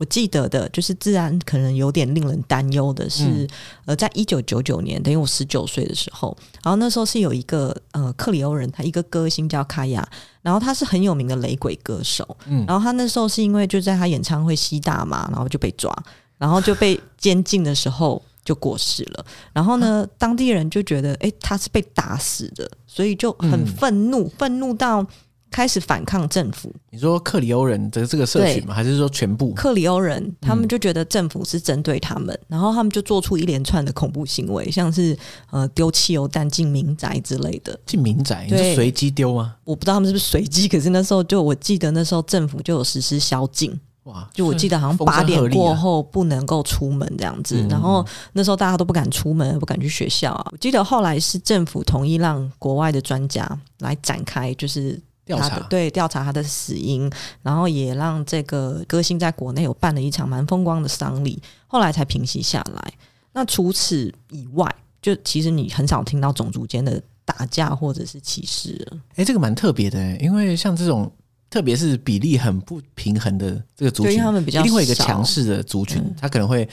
我记得的就是，自然可能有点令人担忧的是，呃，在一九九九年，等于我十九岁的时候，然后那时候是有一个呃，克里欧人，他一个歌星叫卡亚，然后他是很有名的雷鬼歌手，嗯，然后他那时候是因为就在他演唱会吸大麻，然后就被抓，然后就被监禁的时候就过世了，然后呢，当地人就觉得，哎，他是被打死的，所以就很愤怒，愤怒到。开始反抗政府。你说克里欧人的这个社群吗？还是说全部？克里欧人他们就觉得政府是针对他们，然后他们就做出一连串的恐怖行为，像是呃丢汽油弹进民宅之类的。进民宅？对，随机丢吗？我不知道他们是不是随机。[LAUGHS] 可是那时候就我记得那时候政府就有实施宵禁。哇！就我记得好像八点过后不能够出门这样子。然后那时候大家都不敢出门，不敢去学校啊。我记得后来是政府同意让国外的专家来展开，就是。调查对调查他的死因，然后也让这个歌星在国内有办了一场蛮风光的丧礼，后来才平息下来。那除此以外，就其实你很少听到种族间的打架或者是歧视诶，这个蛮特别的，因为像这种，特别是比例很不平衡的这个族群，他们比较一定会一个强势的族群，他可能会。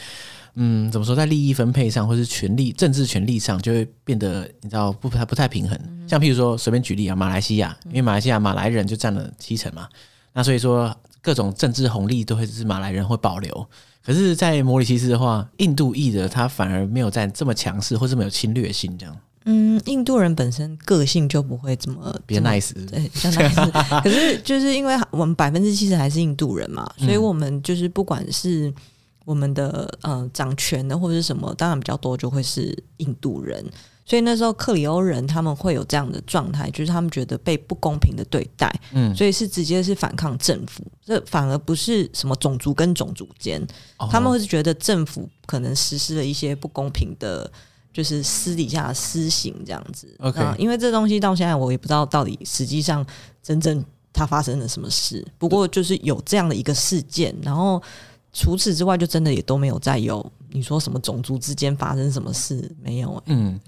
嗯，怎么说，在利益分配上，或是权力政治权力上，就会变得你知道不太不太平衡。像譬如说，随便举例啊，马来西亚，因为马来西亚马来人就占了七成嘛，那所以说各种政治红利都会是马来人会保留。可是，在摩里西斯的话，印度裔的他反而没有占这么强势，或这么有侵略性这样。嗯，印度人本身个性就不会这么比较 nice，对，相当 nice。可是，就是因为我们百分之七十还是印度人嘛，所以我们就是不管是。我们的呃掌权的或者是什么，当然比较多就会是印度人，所以那时候克里欧人他们会有这样的状态，就是他们觉得被不公平的对待，嗯，所以是直接是反抗政府，这反而不是什么种族跟种族间，他们会是觉得政府可能实施了一些不公平的，就是私底下私刑这样子，OK，因为这东西到现在我也不知道到底实际上真正它发生了什么事，不过就是有这样的一个事件，然后。除此之外，就真的也都没有再有你说什么种族之间发生什么事没有嗯，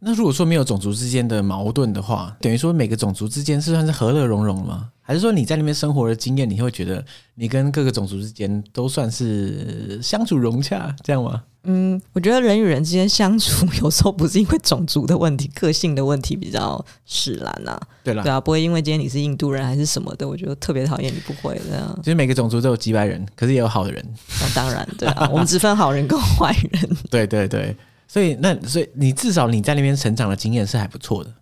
那如果说没有种族之间的矛盾的话，等于说每个种族之间是算是和乐融融吗？还是说你在那边生活的经验，你会觉得你跟各个种族之间都算是相处融洽这样吗？嗯，我觉得人与人之间相处，[LAUGHS] 有时候不是因为种族的问题，个性的问题比较使然呐。对了，对啊，不会因为今天你是印度人还是什么的，我觉得特别讨厌你不会这样。其实每个种族都有几百人，可是也有好的人。那当然，对啊，我们只分好人跟坏人。对 [LAUGHS] 对对。所以那所以你至少你在那边成长的经验是还不错的，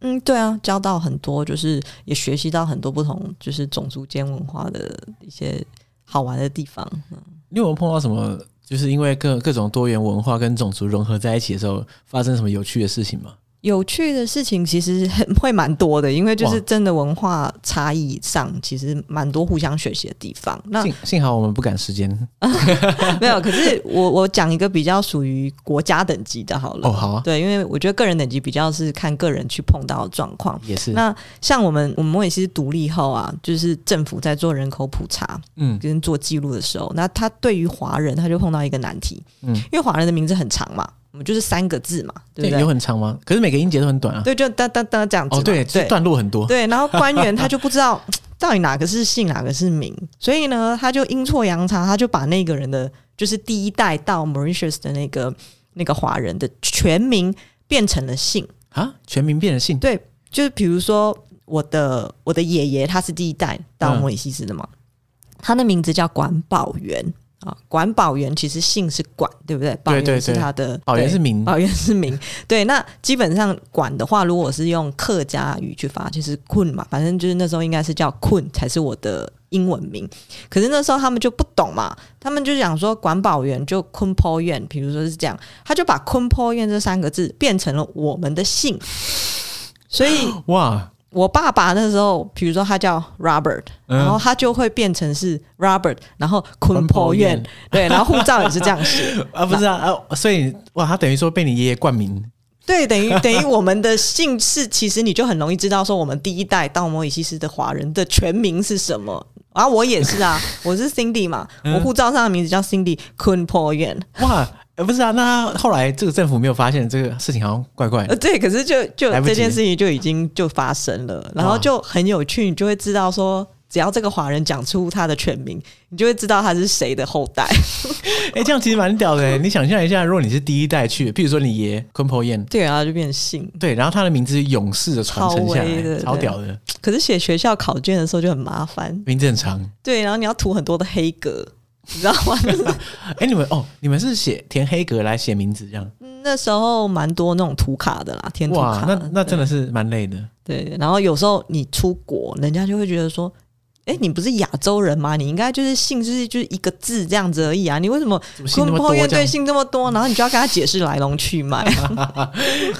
嗯，对啊，交到很多，就是也学习到很多不同，就是种族间文化的一些好玩的地方。嗯，你有碰到什么？就是因为各各种多元文化跟种族融合在一起的时候，发生什么有趣的事情吗？有趣的事情其实很会蛮多的，因为就是真的文化差异上其实蛮多互相学习的地方。那幸幸好我们不赶时间，[LAUGHS] 没有。可是我我讲一个比较属于国家等级的好了。哦，好。对，因为我觉得个人等级比较是看个人去碰到的状况。也是。那像我们我们也来西独立后啊，就是政府在做人口普查，嗯，跟做记录的时候，那他对于华人他就碰到一个难题，嗯，因为华人的名字很长嘛。我们就是三个字嘛，对不对？有很长吗？可是每个音节都很短啊。对，就哒哒哒这样子。哦，对，段落很多。对，然后 [LAUGHS] 官员他就不知道 [TSK] 到底哪个是姓，哪个是名，所以呢，他就阴错阳差，他就把那个人的，就是第一代到 Mauritius 的那个那个华人的全名变成了姓啊，全名变了姓。对，就是比如说我的我的爷爷，他是第一代到莫里西斯的嘛，他的名字叫管保员。啊，管保员其实姓是管，对不对？保员是他的，保员是名，保员是名。对，那基本上管的话，如果是用客家语去发，就是困嘛，反正就是那时候应该是叫困才是我的英文名。可是那时候他们就不懂嘛，他们就想说管保员就坤坡院，比如说是这样，他就把坤坡院这三个字变成了我们的姓，所以哇。我爸爸那时候，比如说他叫 Robert，然后他就会变成是 Robert，然后 q u 院，n p o Yan，对，然后护照也是这样写 [LAUGHS] 啊，不是啊，所以哇，他等于说被你爷爷冠名，对，等于 [LAUGHS] 等于我们的姓氏，其实你就很容易知道说我们第一代到摩以西斯的华人的全名是什么啊，我也是啊，[LAUGHS] 我是 Cindy 嘛，我护照上的名字叫 Cindy Quinpo Yan，哇。呃，不是啊，那后来这个政府没有发现这个事情，好像怪怪的。呃，对，可是就就这件事情就已经就发生了，然后就很有趣，你就会知道说，只要这个华人讲出他的全名，你就会知道他是谁的后代。[LAUGHS] 哎，这样其实蛮屌的。[LAUGHS] 你想象一下，如果你是第一代去，比如说你爷坤婆燕，对啊，就变成姓。对，然后他的名字是勇士的传承下来，超屌的。可是写学校考卷的时候就很麻烦。很长。对，然后你要涂很多的黑格。你知道吗？[LAUGHS] 哎，你们哦，你们是写填黑格来写名字这样？那时候蛮多那种图卡的啦，填图卡。那那真的是蛮累的。对，然后有时候你出国，人家就会觉得说。哎，你不是亚洲人吗？你应该就是姓是就是一个字这样子而已啊！你为什么公婆面对姓这么多，然后你就要跟他解释来龙去脉？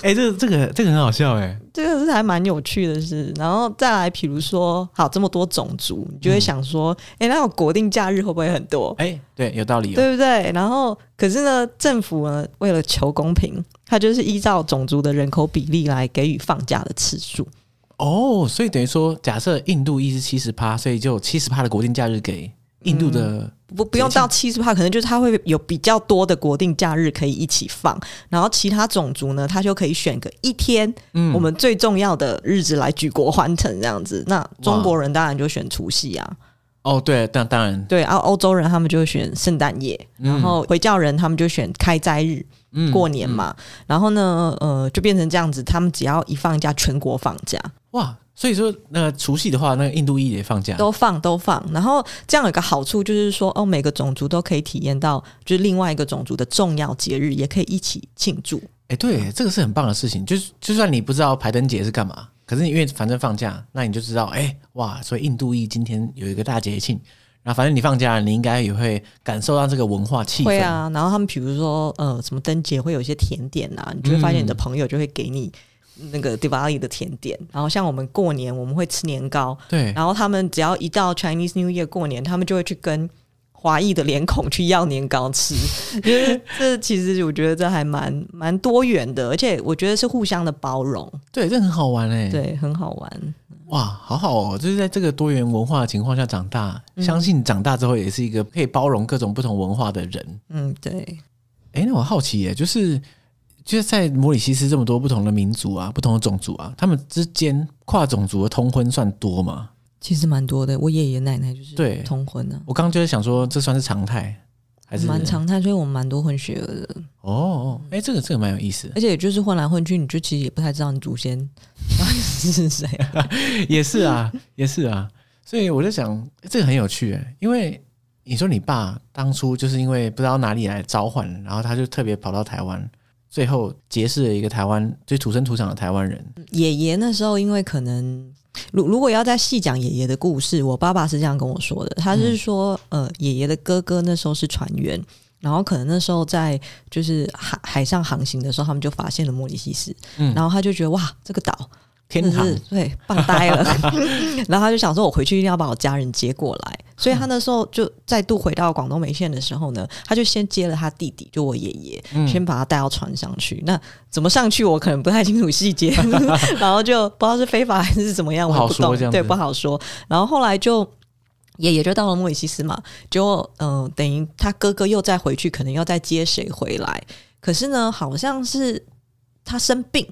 哎，[LAUGHS] 这这个这个很好笑哎，[LAUGHS] 这个是还蛮有趣的事。然后再来，比如说，好这么多种族，你就会想说，哎，那种国定假日会不会很多？哎，对，有道理，对不对？然后，可是呢，政府呢为了求公平，它就是依照种族的人口比例来给予放假的次数。哦，所以等于说，假设印度一是七十趴，所以就七十趴的国定假日给印度的，不不用到七十趴，可能就是他会有比较多的国定假日可以一起放。然后其他种族呢，他就可以选个一天，嗯，我们最重要的日子来举国欢腾这样子。那中国人当然就选除夕啊。哦，对，当当然，对啊，欧洲人他们就选圣诞夜，然后回教人他们就选开斋日，嗯，过年嘛。然后呢，呃，就变成这样子，他们只要一放假，全国放假。哇，所以说，那除夕的话，那个印度裔也放假，都放都放。然后这样有一个好处，就是说，哦，每个种族都可以体验到，就是另外一个种族的重要节日，也可以一起庆祝。哎，对，这个是很棒的事情。就是就算你不知道排灯节是干嘛，可是因为反正放假，那你就知道，哎，哇，所以印度裔今天有一个大节庆。然后反正你放假，你应该也会感受到这个文化气氛啊。然后他们比如说，呃，什么灯节会有一些甜点呐，你就会发现你的朋友就会给你。那个 Divali 的甜点，然后像我们过年我们会吃年糕，对，然后他们只要一到 Chinese New Year 过年，他们就会去跟华裔的脸孔去要年糕吃，[LAUGHS] 因为这其实我觉得这还蛮蛮多元的，而且我觉得是互相的包容，对，这很好玩哎，对，很好玩，哇，好好哦，就是在这个多元文化的情况下长大，相信长大之后也是一个可以包容各种不同文化的人，嗯，对，哎，那我好奇耶，就是。就是在摩里西斯这么多不同的民族啊，不同的种族啊，他们之间跨种族的通婚算多吗？其实蛮多的，我爷爷奶奶就是对通婚呢。我刚刚就是想说，这算是常态还是蛮常态？所以我们蛮多混血儿的。哦，哎，这个这个蛮有意思。而且就是混来混去，你就其实也不太知道你祖先是谁。[LAUGHS] 也是啊，也是啊。所以我就想，这个很有趣诶，因为你说你爸当初就是因为不知道哪里来召唤，然后他就特别跑到台湾。最后结识了一个台湾，就土生土长的台湾人。爷爷那时候，因为可能如如果要再细讲爷爷的故事，我爸爸是这样跟我说的，他是说，呃，爷爷的哥哥那时候是船员，然后可能那时候在就是海海上航行的时候，他们就发现了莫里西斯，然后他就觉得哇，这个岛。真的是对，棒呆了。[LAUGHS] 然后他就想说：“我回去一定要把我家人接过来。”所以他那时候就再度回到广东梅县的时候呢，他就先接了他弟弟，就我爷爷，先把他带到船上去。那怎么上去，我可能不太清楚细节。然后就不知道是非法还是怎么样，我不懂。对，不好说。然后后来就爷爷就到了里西斯嘛，就嗯，等于他哥哥又再回去，可能要再接谁回来。可是呢，好像是他生病。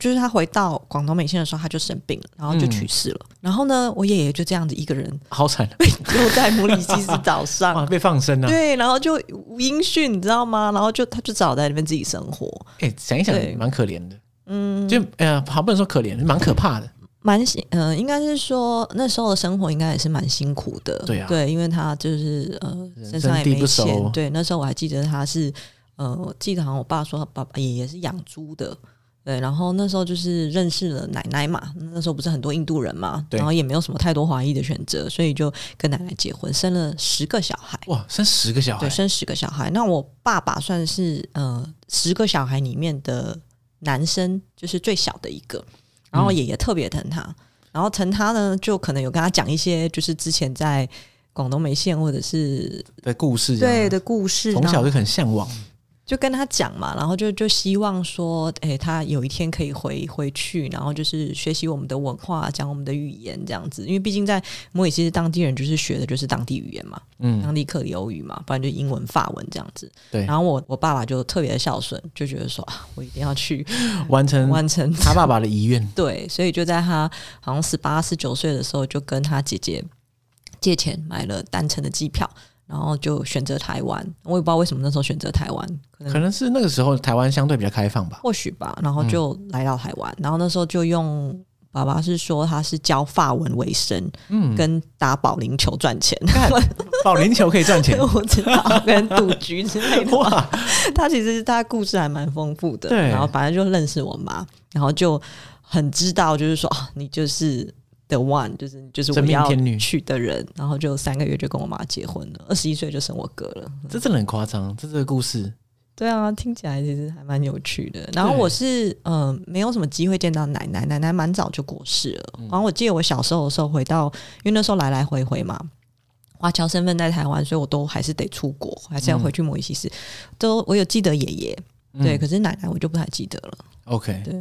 就是他回到广东美县的时候，他就生病了，然后就去世了。然后呢，我爷爷就这样子一个人，好惨，被丢 [LAUGHS] 在母里鸡子岛上，[LAUGHS] 被放生了。对，然后就无音讯，你知道吗？然后就他就早在那边自己生活。哎，想一想蛮可怜的，嗯，就哎呀，好不能说可怜，蛮可怕的，蛮辛，嗯，应该是说那时候的生活应该也是蛮辛苦的，对啊，对，因为他就是呃，身上也没钱。对，那时候我还记得他是，呃，我记得好像我爸说，爸爸爷爷是养猪的。对，然后那时候就是认识了奶奶嘛。那时候不是很多印度人嘛，然后也没有什么太多华裔的选择，所以就跟奶奶结婚，生了十个小孩。哇，生十个小孩！对，生十个小孩。那我爸爸算是呃十个小孩里面的男生，就是最小的一个。然后爷爷特别疼他，然后疼他呢，就可能有跟他讲一些就是之前在广东梅县或者是的故事对的故事，从小就很向往。就跟他讲嘛，然后就就希望说，哎，他有一天可以回回去，然后就是学习我们的文化，讲我们的语言这样子。因为毕竟在摩里，其实当地人就是学的就是当地语言嘛，嗯，当地克里欧语嘛，不然就英文、法文这样子。对。然后我我爸爸就特别的孝顺，就觉得说啊，我一定要去 [LAUGHS] 完成完成他爸爸的遗愿。[LAUGHS] 对，所以就在他好像十八十九岁的时候，就跟他姐姐借钱买了单程的机票。然后就选择台湾，我也不知道为什么那时候选择台湾，可能可能是那个时候台湾相对比较开放吧。或许吧。然后就来到台湾，然后那时候就用爸爸是说他是教法文为生，嗯，跟打保龄球赚钱。[LAUGHS] 保龄球可以赚钱，[LAUGHS] 我知道。跟赌局之类的。他其实他故事还蛮丰富的。对。然后反正就认识我妈，然后就很知道，就是说啊，你就是。的 one 就是就是我要娶的人，然后就三个月就跟我妈结婚了，[LAUGHS] 二十一岁就生我哥了。这真的很夸张，这这个故事。对啊，听起来其实还蛮有趣的。然后我是嗯，没有什么机会见到奶奶，奶奶蛮早就过世了。然后我记得我小时候的时候，回到因为那时候来来回回嘛，华侨身份在台湾，所以我都还是得出国，还是要回去马来西斯。都我有记得爷爷，对，可是奶奶我就不太记得了。OK，对，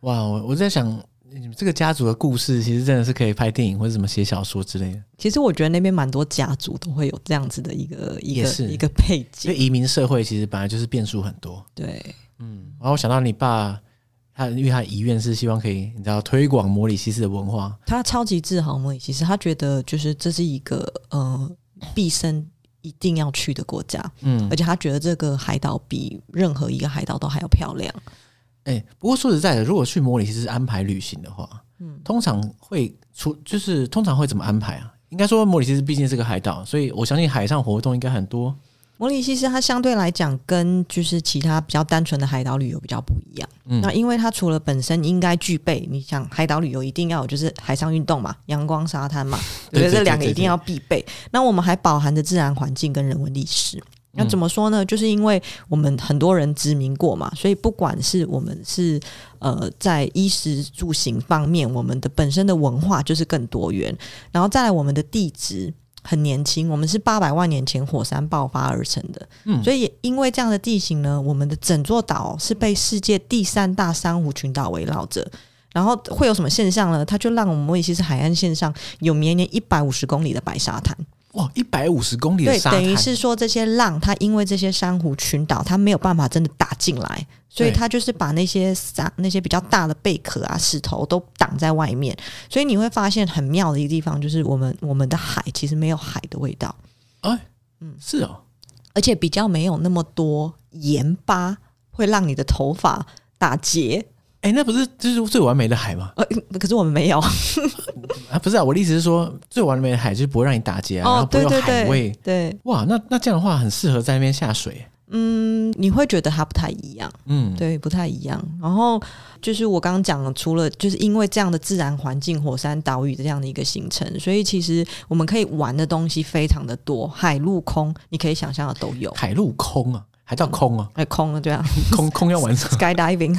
哇，我我在想。你们这个家族的故事，其实真的是可以拍电影或者怎么写小说之类的。其实我觉得那边蛮多家族都会有这样子的一个 [LAUGHS] 一个一个背景。因为移民社会其实本来就是变数很多。对，嗯，然后我想到你爸，他因为他遗愿是希望可以，你知道推广摩里西斯的文化。他超级自豪摩里西斯，他觉得就是这是一个呃毕生一定要去的国家。嗯，而且他觉得这个海岛比任何一个海岛都还要漂亮。哎，不过说实在的，如果去摩里西斯安排旅行的话，嗯，通常会出就是通常会怎么安排啊？应该说，摩里西斯毕竟是个海岛，所以我相信海上活动应该很多。摩里西斯它相对来讲跟就是其他比较单纯的海岛旅游比较不一样。嗯，那因为它除了本身应该具备，你想海岛旅游一定要有就是海上运动嘛，阳光沙滩嘛，我觉得这两个一定要必备。那我们还饱含着自然环境跟人文历史。那怎么说呢？就是因为我们很多人殖民过嘛，所以不管是我们是呃在衣食住行方面，我们的本身的文化就是更多元。然后再来，我们的地质很年轻，我们是八百万年前火山爆发而成的，所以因为这样的地形呢，我们的整座岛是被世界第三大珊瑚群岛围绕着。然后会有什么现象呢？它就让我们尤其斯海岸线上有绵延一百五十公里的白沙滩。哇，一百五十公里的对，等于是说这些浪，它因为这些珊瑚群岛，它没有办法真的打进来，所以它就是把那些沙、那些比较大的贝壳啊、石头都挡在外面，所以你会发现很妙的一个地方，就是我们我们的海其实没有海的味道，哎，嗯，是啊，而且比较没有那么多盐巴，会让你的头发打结。哎，那不是就是最完美的海吗？呃，可是我们没有。[LAUGHS] 啊，不是啊，我的意思是说，最完美的海就是不会让你打结，然后没有海味。对，哇，那那这样的话很适合在那边下水。嗯，你会觉得它不太一样。嗯，对，不太一样。然后就是我刚刚讲了，除了就是因为这样的自然环境、火山岛屿的这样的一个行程，所以其实我们可以玩的东西非常的多，海陆空你可以想象的都有。海陆空啊，还叫空啊？还空啊，对啊，[LAUGHS] 空空要玩什么？Skydiving。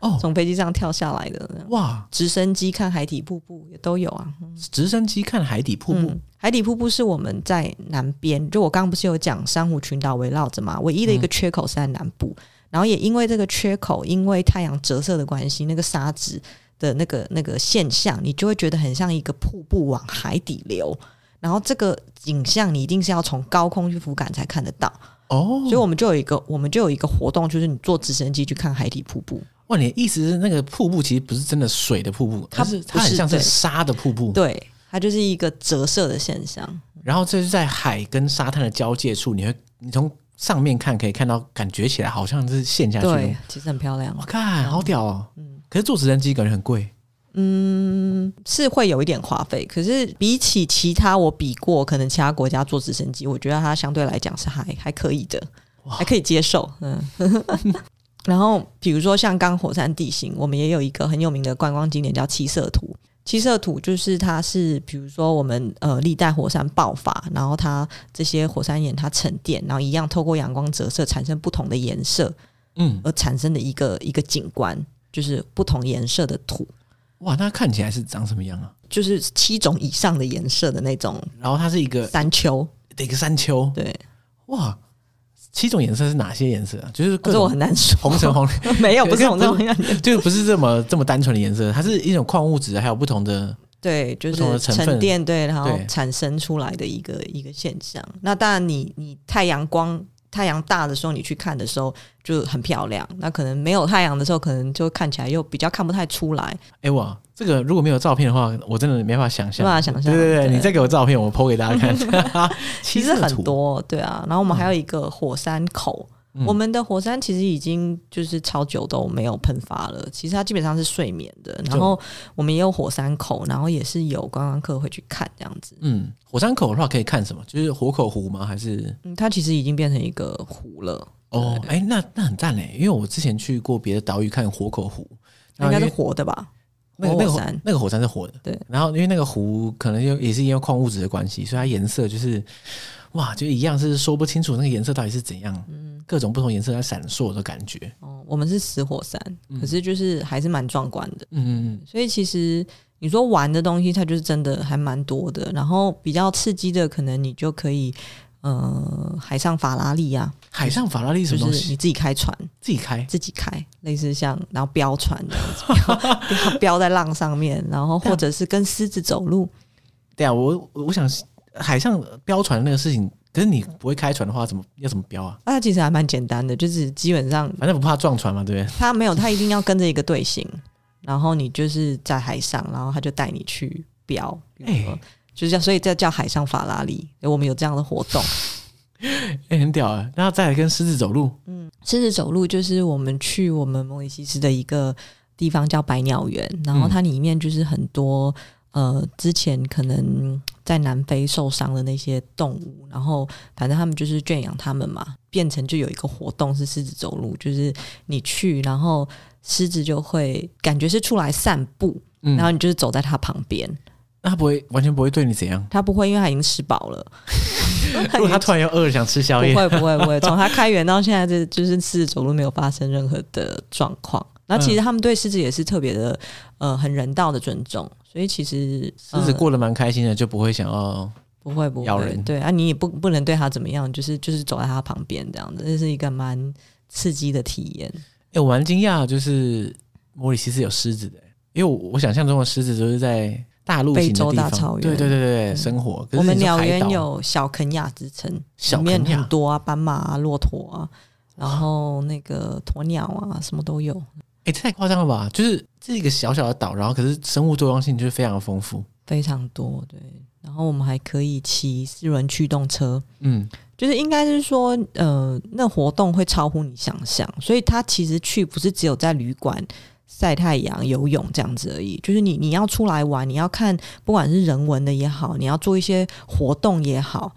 哦，从飞机上跳下来的哇！直升机看海底瀑布也都有啊。直升机看海底瀑布，海底瀑布是我们在南边，就我刚刚不是有讲珊瑚群岛围绕着嘛？唯一的一个缺口是在南部，然后也因为这个缺口，因为太阳折射的关系，那个沙子的那个那个现象，你就会觉得很像一个瀑布往海底流。然后这个景象，你一定是要从高空去俯瞰才看得到哦。所以我们就有一个，我们就有一个活动，就是你坐直升机去看海底瀑布。哇，你的意思是那个瀑布其实不是真的水的瀑布，它是它很像是沙的瀑布，对，它就是一个折射的现象。然后这是在海跟沙滩的交界处，你会你从上面看可以看到，感觉起来好像是陷下去。对，其实很漂亮。我看好屌哦！嗯，可是坐直升机感觉很贵。嗯，是会有一点花费，可是比起其他我比过，可能其他国家坐直升机，我觉得它相对来讲是还还可以的，还可以接受。嗯。然后，比如说像刚火山地形，我们也有一个很有名的观光景点叫七色土。七色土就是它是，比如说我们呃历代火山爆发，然后它这些火山岩它沉淀，然后一样透过阳光折射产生不同的颜色，嗯，而产生的一个一个景观，就是不同颜色的土。哇，那看起来是长什么样啊？就是七种以上的颜色的那种。然后它是一个山丘，一个山丘。对，哇。七种颜色是哪些颜色？就是，可是我很难说。红橙黄绿，[LAUGHS] 没有不是这绿，就不是这么这么单纯的颜色。它是一种矿物质，还有不同的对，就是沉淀对，然后产生出来的一个一个现象。那当然，你你太阳光太阳大的时候，你去看的时候就很漂亮。那可能没有太阳的时候，可能就看起来又比较看不太出来。哎我这个如果没有照片的话，我真的没法想象。没法想象。对对对，你再给我照片，我剖给大家看。[LAUGHS] 其实很多，对啊。然后我们还有一个火山口，我们的火山其实已经就是超久都没有喷发了，其实它基本上是睡眠的。然后我们也有火山口，然后也是有观光客会去看这样子。嗯，火山口的话可以看什么？就是火口湖吗？还是？嗯，它其实已经变成一个湖了。哦，哎，那那很赞嘞，因为我之前去过别的岛屿看火口湖，应该是活的吧。那个那个火那个火山是火的，对。然后因为那个湖可能又也是因为矿物质的关系，所以它颜色就是哇，就一样是说不清楚那个颜色到底是怎样，嗯，各种不同颜色在闪烁的感觉。哦，我们是死火山，可是就是还是蛮壮观的，嗯嗯。所以其实你说玩的东西，它就是真的还蛮多的。然后比较刺激的，可能你就可以。呃，海上法拉利呀，海上法拉利什么东西？你自己开船，自己开，自己开，类似像然后飙船这样子，飙 [LAUGHS] 在浪上面，然后或者是跟狮子走路。对啊，我我想海上飙船那个事情，可是你不会开船的话，怎么要怎么飙啊？啊，其实还蛮简单的，就是基本上反正不怕撞船嘛，对不对？他没有，他一定要跟着一个队形，然后你就是在海上，然后他就带你去飙。就是叫，所以叫叫海上法拉利。我们有这样的活动，哎，[LAUGHS] 很屌啊！那再来跟狮子走路，嗯，狮子走路就是我们去我们马里西斯的一个地方叫百鸟园，然后它里面就是很多呃，之前可能在南非受伤的那些动物，然后反正他们就是圈养他们嘛，变成就有一个活动是狮子走路，就是你去，然后狮子就会感觉是出来散步，然后你就是走在它旁边。那不会，完全不会对你怎样？他不会，因为他已经吃饱了。[LAUGHS] 如果他突然又饿了，想吃宵夜？不会，不会，不会。从他开园到现在，这就是狮子走路没有发生任何的状况。那其实他们对狮子也是特别的，呃，很人道的尊重。所以其实狮子过得蛮开心的，就不会想要不会不会咬人。对啊，你也不不能对他怎么样，就是就是走在他旁边这样子，这是一个蛮刺激的体验。哎，我蛮惊讶，就是莫里其实有狮子的，因为我我想象中的狮子都是在。大陆洲大草原，对对对对，生活。我们鸟园有小肯亚之称，里面很多啊，斑马啊，骆驼啊，然后那个鸵鸟啊，什么都有。哎，太夸张了吧？就是这个小小的岛，然后可是生物多样性就是非常丰富，非常多。对，然后我们还可以骑四轮驱动车，嗯，就是应该是说，呃，那活动会超乎你想象。所以他其实去不是只有在旅馆。晒太阳、游泳这样子而已。就是你，你要出来玩，你要看，不管是人文的也好，你要做一些活动也好，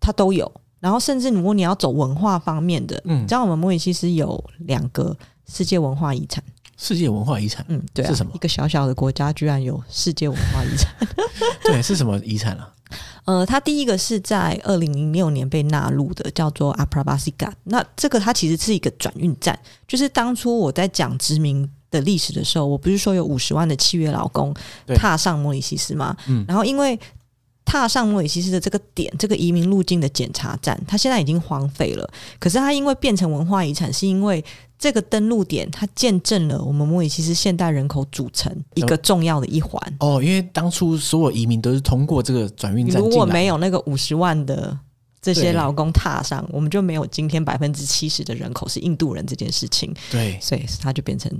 它都有。然后，甚至如果你要走文化方面的，嗯，像我们摩里其斯有两个世界文化遗产。世界文化遗产，嗯，对啊。是什么？一个小小的国家居然有世界文化遗产？[LAUGHS] 对，是什么遗产啊？[LAUGHS] 呃，它第一个是在二零零六年被纳入的，叫做阿普拉巴西干。那这个它其实是一个转运站，就是当初我在讲殖民。的历史的时候，我不是说有五十万的契约劳工踏上莫里西斯吗？嗯，然后因为踏上莫里西斯的这个点，这个移民路径的检查站，它现在已经荒废了。可是它因为变成文化遗产，是因为这个登陆点，它见证了我们莫里西斯现代人口组成一个重要的一环。哦，因为当初所有移民都是通过这个转运站。如果没有那个五十万的这些劳工踏上，我们就没有今天百分之七十的人口是印度人这件事情。对，所以它就变成。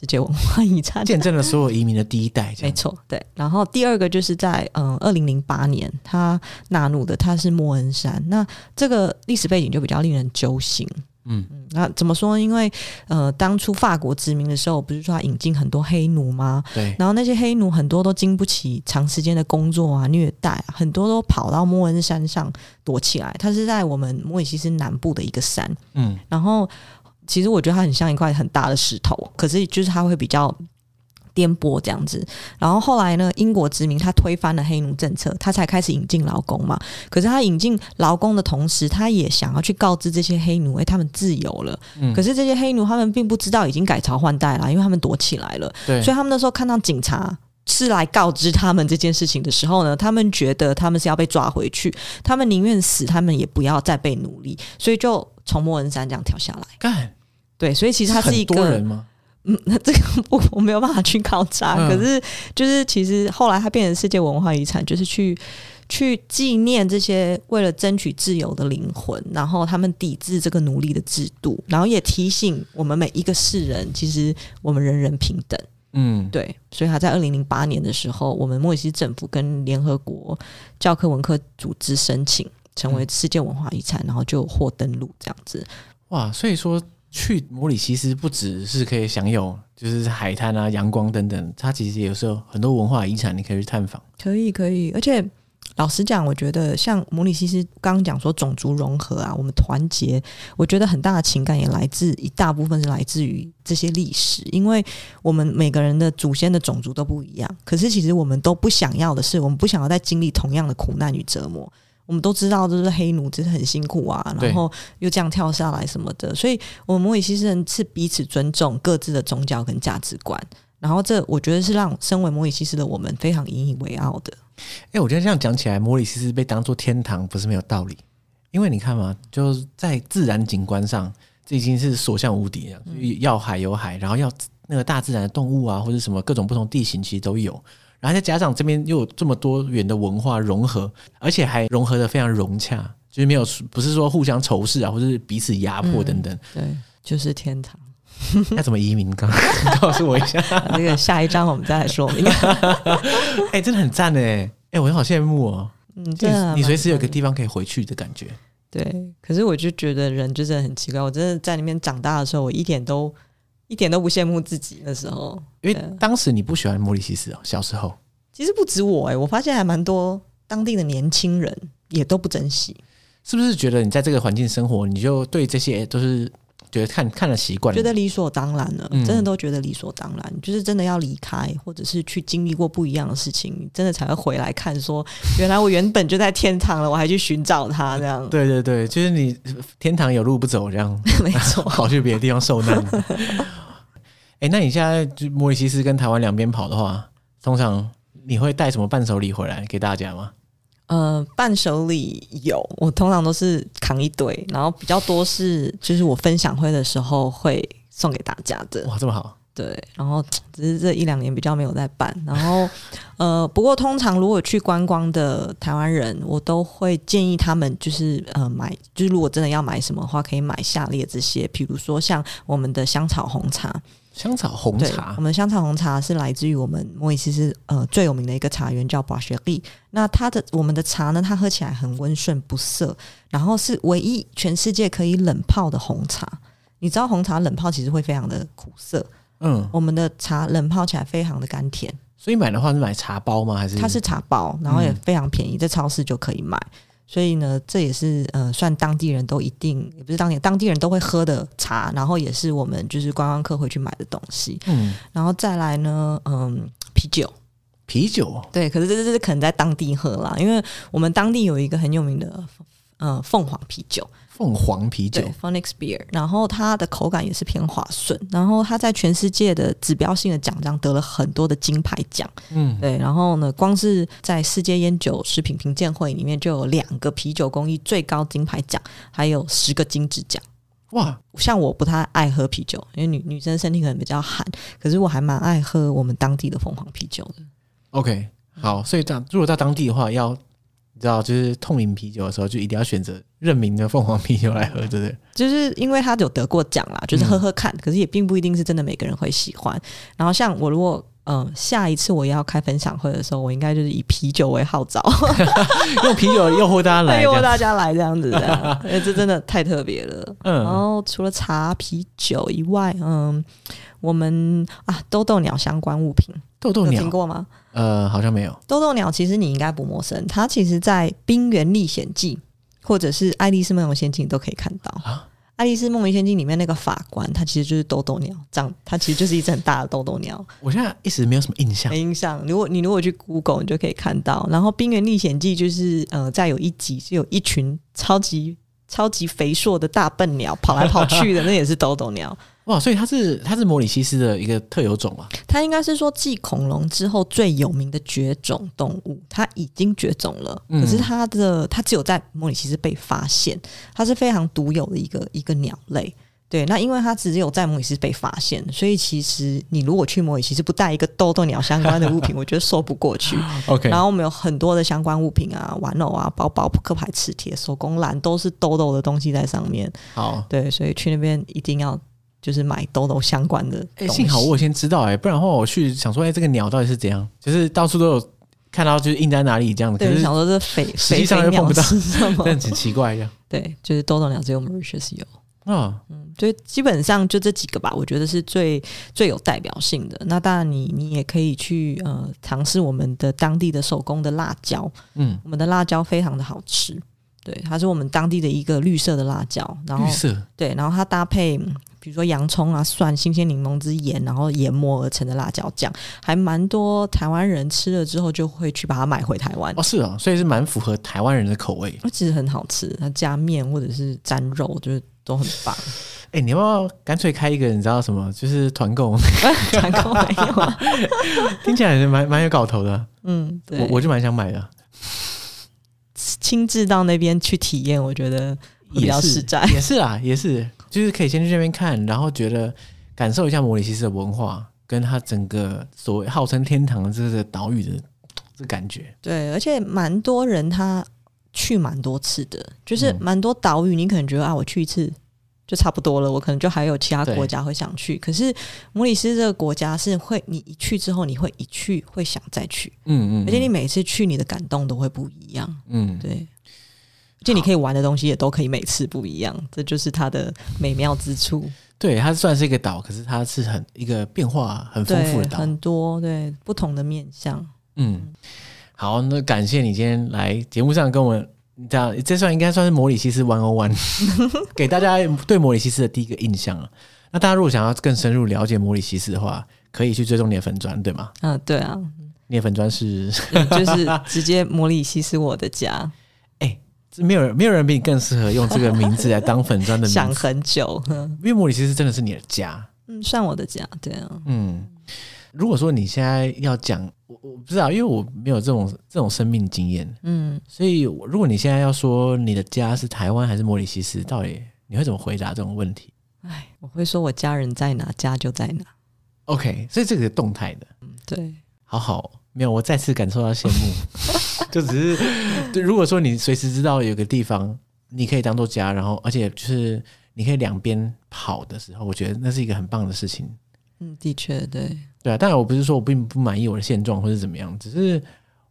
世界文化遗产，见证了所有移民的第一代，没错，对。然后第二个就是在嗯，二零零八年他纳入的，他是莫恩山。那这个历史背景就比较令人揪心，嗯嗯。那怎么说？因为呃，当初法国殖民的时候，不是说他引进很多黑奴吗？对。然后那些黑奴很多都经不起长时间的工作啊、虐待啊，很多都跑到莫恩山上躲起来。它是在我们莫里西斯南部的一个山，嗯。然后。其实我觉得它很像一块很大的石头，可是就是它会比较颠簸这样子。然后后来呢，英国殖民他推翻了黑奴政策，他才开始引进劳工嘛。可是他引进劳工的同时，他也想要去告知这些黑奴，哎，他们自由了。嗯。可是这些黑奴他们并不知道已经改朝换代了，因为他们躲起来了。对。所以他们那时候看到警察是来告知他们这件事情的时候呢，他们觉得他们是要被抓回去，他们宁愿死，他们也不要再被奴隶，所以就。从莫恩山这样跳下来，对，所以其实他是一个，人嗯，那 [LAUGHS] 这个我我没有办法去考察，可是就是其实后来他变成世界文化遗产，就是去去纪念这些为了争取自由的灵魂，然后他们抵制这个奴隶的制度，然后也提醒我们每一个世人，其实我们人人平等，嗯，对，所以他在二零零八年的时候，我们墨西斯政府跟联合国教科文科组织申请。成为世界文化遗产，然后就获登录这样子。哇，所以说去摩里西斯不只是可以享有就是海滩啊、阳光等等，它其实有时候很多文化遗产你可以去探访。可以，可以。而且老实讲，我觉得像摩里西斯刚刚讲说种族融合啊，我们团结，我觉得很大的情感也来自一大部分是来自于这些历史，因为我们每个人的祖先的种族都不一样，可是其实我们都不想要的是，我们不想要再经历同样的苦难与折磨。我们都知道，就是黑奴真的很辛苦啊，然后又这样跳下来什么的，所以我们摩里西斯人是彼此尊重各自的宗教跟价值观，然后这我觉得是让身为摩里西斯的我们非常引以为傲的。哎，我觉得这样讲起来，摩里西斯被当做天堂不是没有道理，因为你看嘛，就是在自然景观上，这已经是所向无敌了，要海有海，然后要那个大自然的动物啊，或者什么各种不同地形其实都有。然后在家长这边又有这么多元的文化融合，而且还融合的非常融洽，就是没有不是说互相仇视啊，或者是彼此压迫等等。对，就是天堂。[LAUGHS] 那怎么移民？刚 [LAUGHS] 告诉我一下。[LAUGHS] 那个下一章我们再来说。哎，真的很赞哎！哎，我好羡慕哦。嗯，对，你随时有个地方可以回去的感觉。对，可是我就觉得人就是很奇怪，我真的在那边长大的时候，我一点都。一点都不羡慕自己那时候，因为当时你不喜欢莫里西斯哦。小时候其实不止我哎，我发现还蛮多当地的年轻人也都不珍惜。是不是觉得你在这个环境生活，你就对这些都是？觉得看看了习惯，觉得理所当然了，真的都觉得理所当然。就是真的要离开，或者是去经历过不一样的事情，真的才会回来看，说原来我原本就在天堂了，我还去寻找它这样。[LAUGHS] 对对对，就是你天堂有路不走这样，[LAUGHS] 没错，[LAUGHS] 跑去别的地方受难。哎，那你现在就莫尔西斯跟台湾两边跑的话，通常你会带什么伴手礼回来给大家吗？呃，伴手礼有，我通常都是扛一堆，然后比较多是就是我分享会的时候会送给大家的。哇，这么好，对。然后只是这一两年比较没有在办，然后呃，不过通常如果去观光的台湾人，我都会建议他们就是呃买，就是如果真的要买什么话，可以买下列这些，比如说像我们的香草红茶。香草红茶，我们香草红茶是来自于我们莫以斯是呃最有名的一个茶园叫巴雪利。那它的我们的茶呢，它喝起来很温顺不涩，然后是唯一全世界可以冷泡的红茶。你知道红茶冷泡其实会非常的苦涩，嗯，我们的茶冷泡起来非常的甘甜。所以买的话是买茶包吗？还是它是茶包，然后也非常便宜，在超市就可以买。所以呢，这也是呃，算当地人都一定也不是当地，当地人都会喝的茶，然后也是我们就是观光客会去买的东西。嗯，然后再来呢，嗯，啤酒，啤酒，对，可是这这是可能在当地喝啦，因为我们当地有一个很有名的，嗯，凤凰啤酒。凤凰啤酒 p h o n i x Beer，然后它的口感也是偏滑顺，然后它在全世界的指标性的奖章得了很多的金牌奖，嗯，对，然后呢，光是在世界烟酒食品评鉴会里面就有两个啤酒工艺最高金牌奖，还有十个金质奖。哇，像我不太爱喝啤酒，因为女女生身体可能比较寒，可是我还蛮爱喝我们当地的凤凰啤酒的。OK，好，所以当如果在当地的话，要你知道就是痛饮啤酒的时候，就一定要选择。认名的凤凰啤酒来喝，对不对？就是因为他有得过奖啦，就是喝喝看。可是也并不一定是真的，每个人会喜欢。然后像我，如果嗯，下一次我要开分享会的时候，我应该就是以啤酒为号召，[LAUGHS] 用啤酒诱惑大家来，[LAUGHS] 诱惑大家来这样子的。[LAUGHS] 这真的太特别了。嗯。然后除了茶、啤酒以外，嗯，我们啊豆豆鸟相关物品，豆豆鸟听过吗？呃，好像没有。豆豆鸟其实你应该不陌生，它其实，在《冰原历险记》。或者是《爱丽丝梦游仙境》都可以看到，《爱丽丝梦游仙境》里面那个法官，他其实就是豆豆鸟，长他其实就是一只很大的豆豆鸟。我现在一直没有什么印象。没印象，如果你如果去 Google，你就可以看到。然后《冰原历险记》就是，呃，在有一集是有一群超级超级肥硕的大笨鸟跑来跑去的，那也是豆豆鸟。哇，所以它是它是摩里西斯的一个特有种啊。它应该是说继恐龙之后最有名的绝种动物，它已经绝种了。可是它的它只有在摩里西斯被发现，它是非常独有的一个一个鸟类。对，那因为它只有在摩里西斯被发现，所以其实你如果去摩里西斯不带一个豆豆鸟相关的物品，[LAUGHS] 我觉得说不过去。[LAUGHS] OK，然后我们有很多的相关物品啊，玩偶啊，包包、扑克牌、磁铁、手工篮，都是豆豆的东西在上面。好，对，所以去那边一定要。就是买兜兜相关的，幸好我先知道哎，不然的话我去想说哎，这个鸟到底是怎样？就是到处都有看到，就是印在哪里这样。对，想说这匪，实际上又碰不到，[LAUGHS] 但子奇怪呀。样。[LAUGHS] 对，就是兜兜鸟只有 Mauritius 有。啊，嗯，对，基本上就这几个吧，我觉得是最最有代表性的。那当然，你你也可以去呃尝试我们的当地的手工的辣椒，嗯，我们的辣椒非常的好吃。对，它是我们当地的一个绿色的辣椒，然后绿色对，然后它搭配比如说洋葱啊、蒜、新鲜柠檬汁、盐，然后研磨而成的辣椒酱，还蛮多台湾人吃了之后就会去把它买回台湾哦，是啊，所以是蛮符合台湾人的口味，那其实很好吃，它加面或者是沾肉就是都很棒。[LAUGHS] 哎，你要不要干脆开一个？你知道什么？就是团购，[LAUGHS] 团购没有啊？听起来蛮蛮有搞头的，嗯，对，我我就蛮想买的。亲自到那边去体验，我觉得比较实在。也是啊，也是，就是可以先去那边看，然后觉得感受一下摩里西斯的文化，跟他整个所谓号称天堂这个岛屿的这感觉。对，而且蛮多人他去蛮多次的，就是蛮多岛屿，你可能觉得啊，我去一次。就差不多了，我可能就还有其他国家会想去。可是摩里斯这个国家是会，你一去之后你会一去会想再去，嗯嗯，而且你每次去你的感动都会不一样，嗯对，而且你可以玩的东西也都可以每次不一样，这就是它的美妙之处。对，它算是一个岛，可是它是很一个变化很丰富的岛，很多对不同的面相。嗯，好，那感谢你今天来节目上跟我们。这样，这算应该算是摩里西斯 One On One，[LAUGHS] 给大家对摩里西斯的第一个印象啊。那大家如果想要更深入了解摩里西斯的话，可以去追踪你的粉砖，对吗？嗯，对啊，你的粉砖是就是直接摩里西斯我的家。[LAUGHS] 哎，这没有人，没有人比你更适合用这个名字来当粉砖的。[LAUGHS] 想很久，因为摩里西斯真的是你的家。嗯，算我的家，对啊，嗯。如果说你现在要讲我，我不知道，因为我没有这种这种生命经验，嗯，所以如果你现在要说你的家是台湾还是莫里西斯，到底你会怎么回答这种问题？哎，我会说我家人在哪，家就在哪。OK，所以这个是动态的，嗯，对，好好，没有，我再次感受到羡慕，[LAUGHS] 就只是，如果说你随时知道有个地方你可以当做家，然后而且就是你可以两边跑的时候，我觉得那是一个很棒的事情。嗯，的确，对。对啊，当然我不是说我并不满意我的现状或者怎么样，只是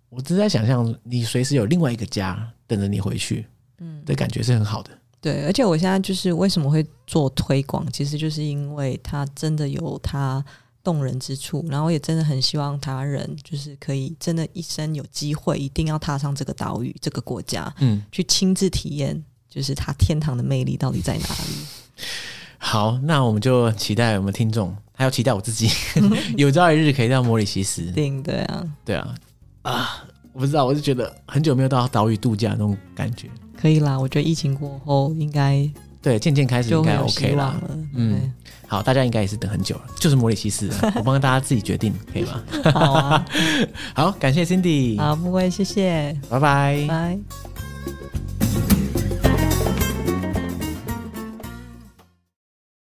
我是在想象你随时有另外一个家等着你回去，嗯，的感觉是很好的。对，而且我现在就是为什么会做推广，其实就是因为它真的有它动人之处，然后也真的很希望台湾人就是可以真的一生有机会，一定要踏上这个岛屿、这个国家，嗯，去亲自体验，就是它天堂的魅力到底在哪里。好，那我们就期待我们听众。还要期待我自己，[LAUGHS] 有朝一日可以到摩里西斯。对啊，对啊，啊，我不知道，我就觉得很久没有到岛屿度假那种感觉。可以啦，我觉得疫情过后应该对渐渐开始应该 OK 了。嗯，好，大家应该也是等很久了，就是摩里西斯，我帮大家自己决定，可以吗？[LAUGHS] 好，[LAUGHS] 好，感谢 Cindy。好，不为谢谢，拜拜。